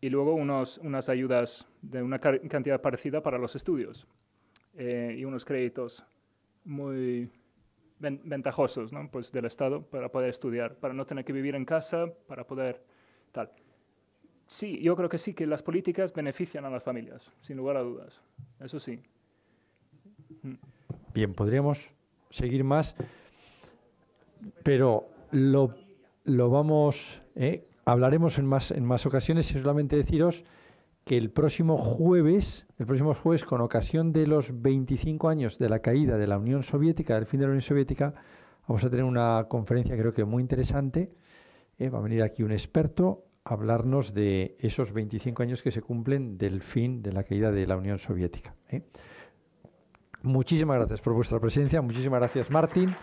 y luego unos, unas ayudas de una cantidad parecida para los estudios eh, y unos créditos muy ventajosos pues del Estado para poder estudiar, para no tener que vivir en casa, para poder tal. Sí, yo creo que sí, que las políticas benefician a las familias, sin lugar a dudas. Eso sí. Mm. Bien, podríamos seguir más, pero lo, vamos, eh, hablaremos en más, en más ocasiones y solamente deciros que el próximo jueves, el próximo jueves, con ocasión de los 25 años de la caída de la Unión Soviética, del fin de la Unión Soviética, vamos a tener una conferencia creo que muy interesante. Eh, va a venir aquí un experto a hablarnos de esos 25 años que se cumplen del fin de la caída de la Unión Soviética. Eh. Muchísimas gracias por vuestra presencia, muchísimas gracias Martín.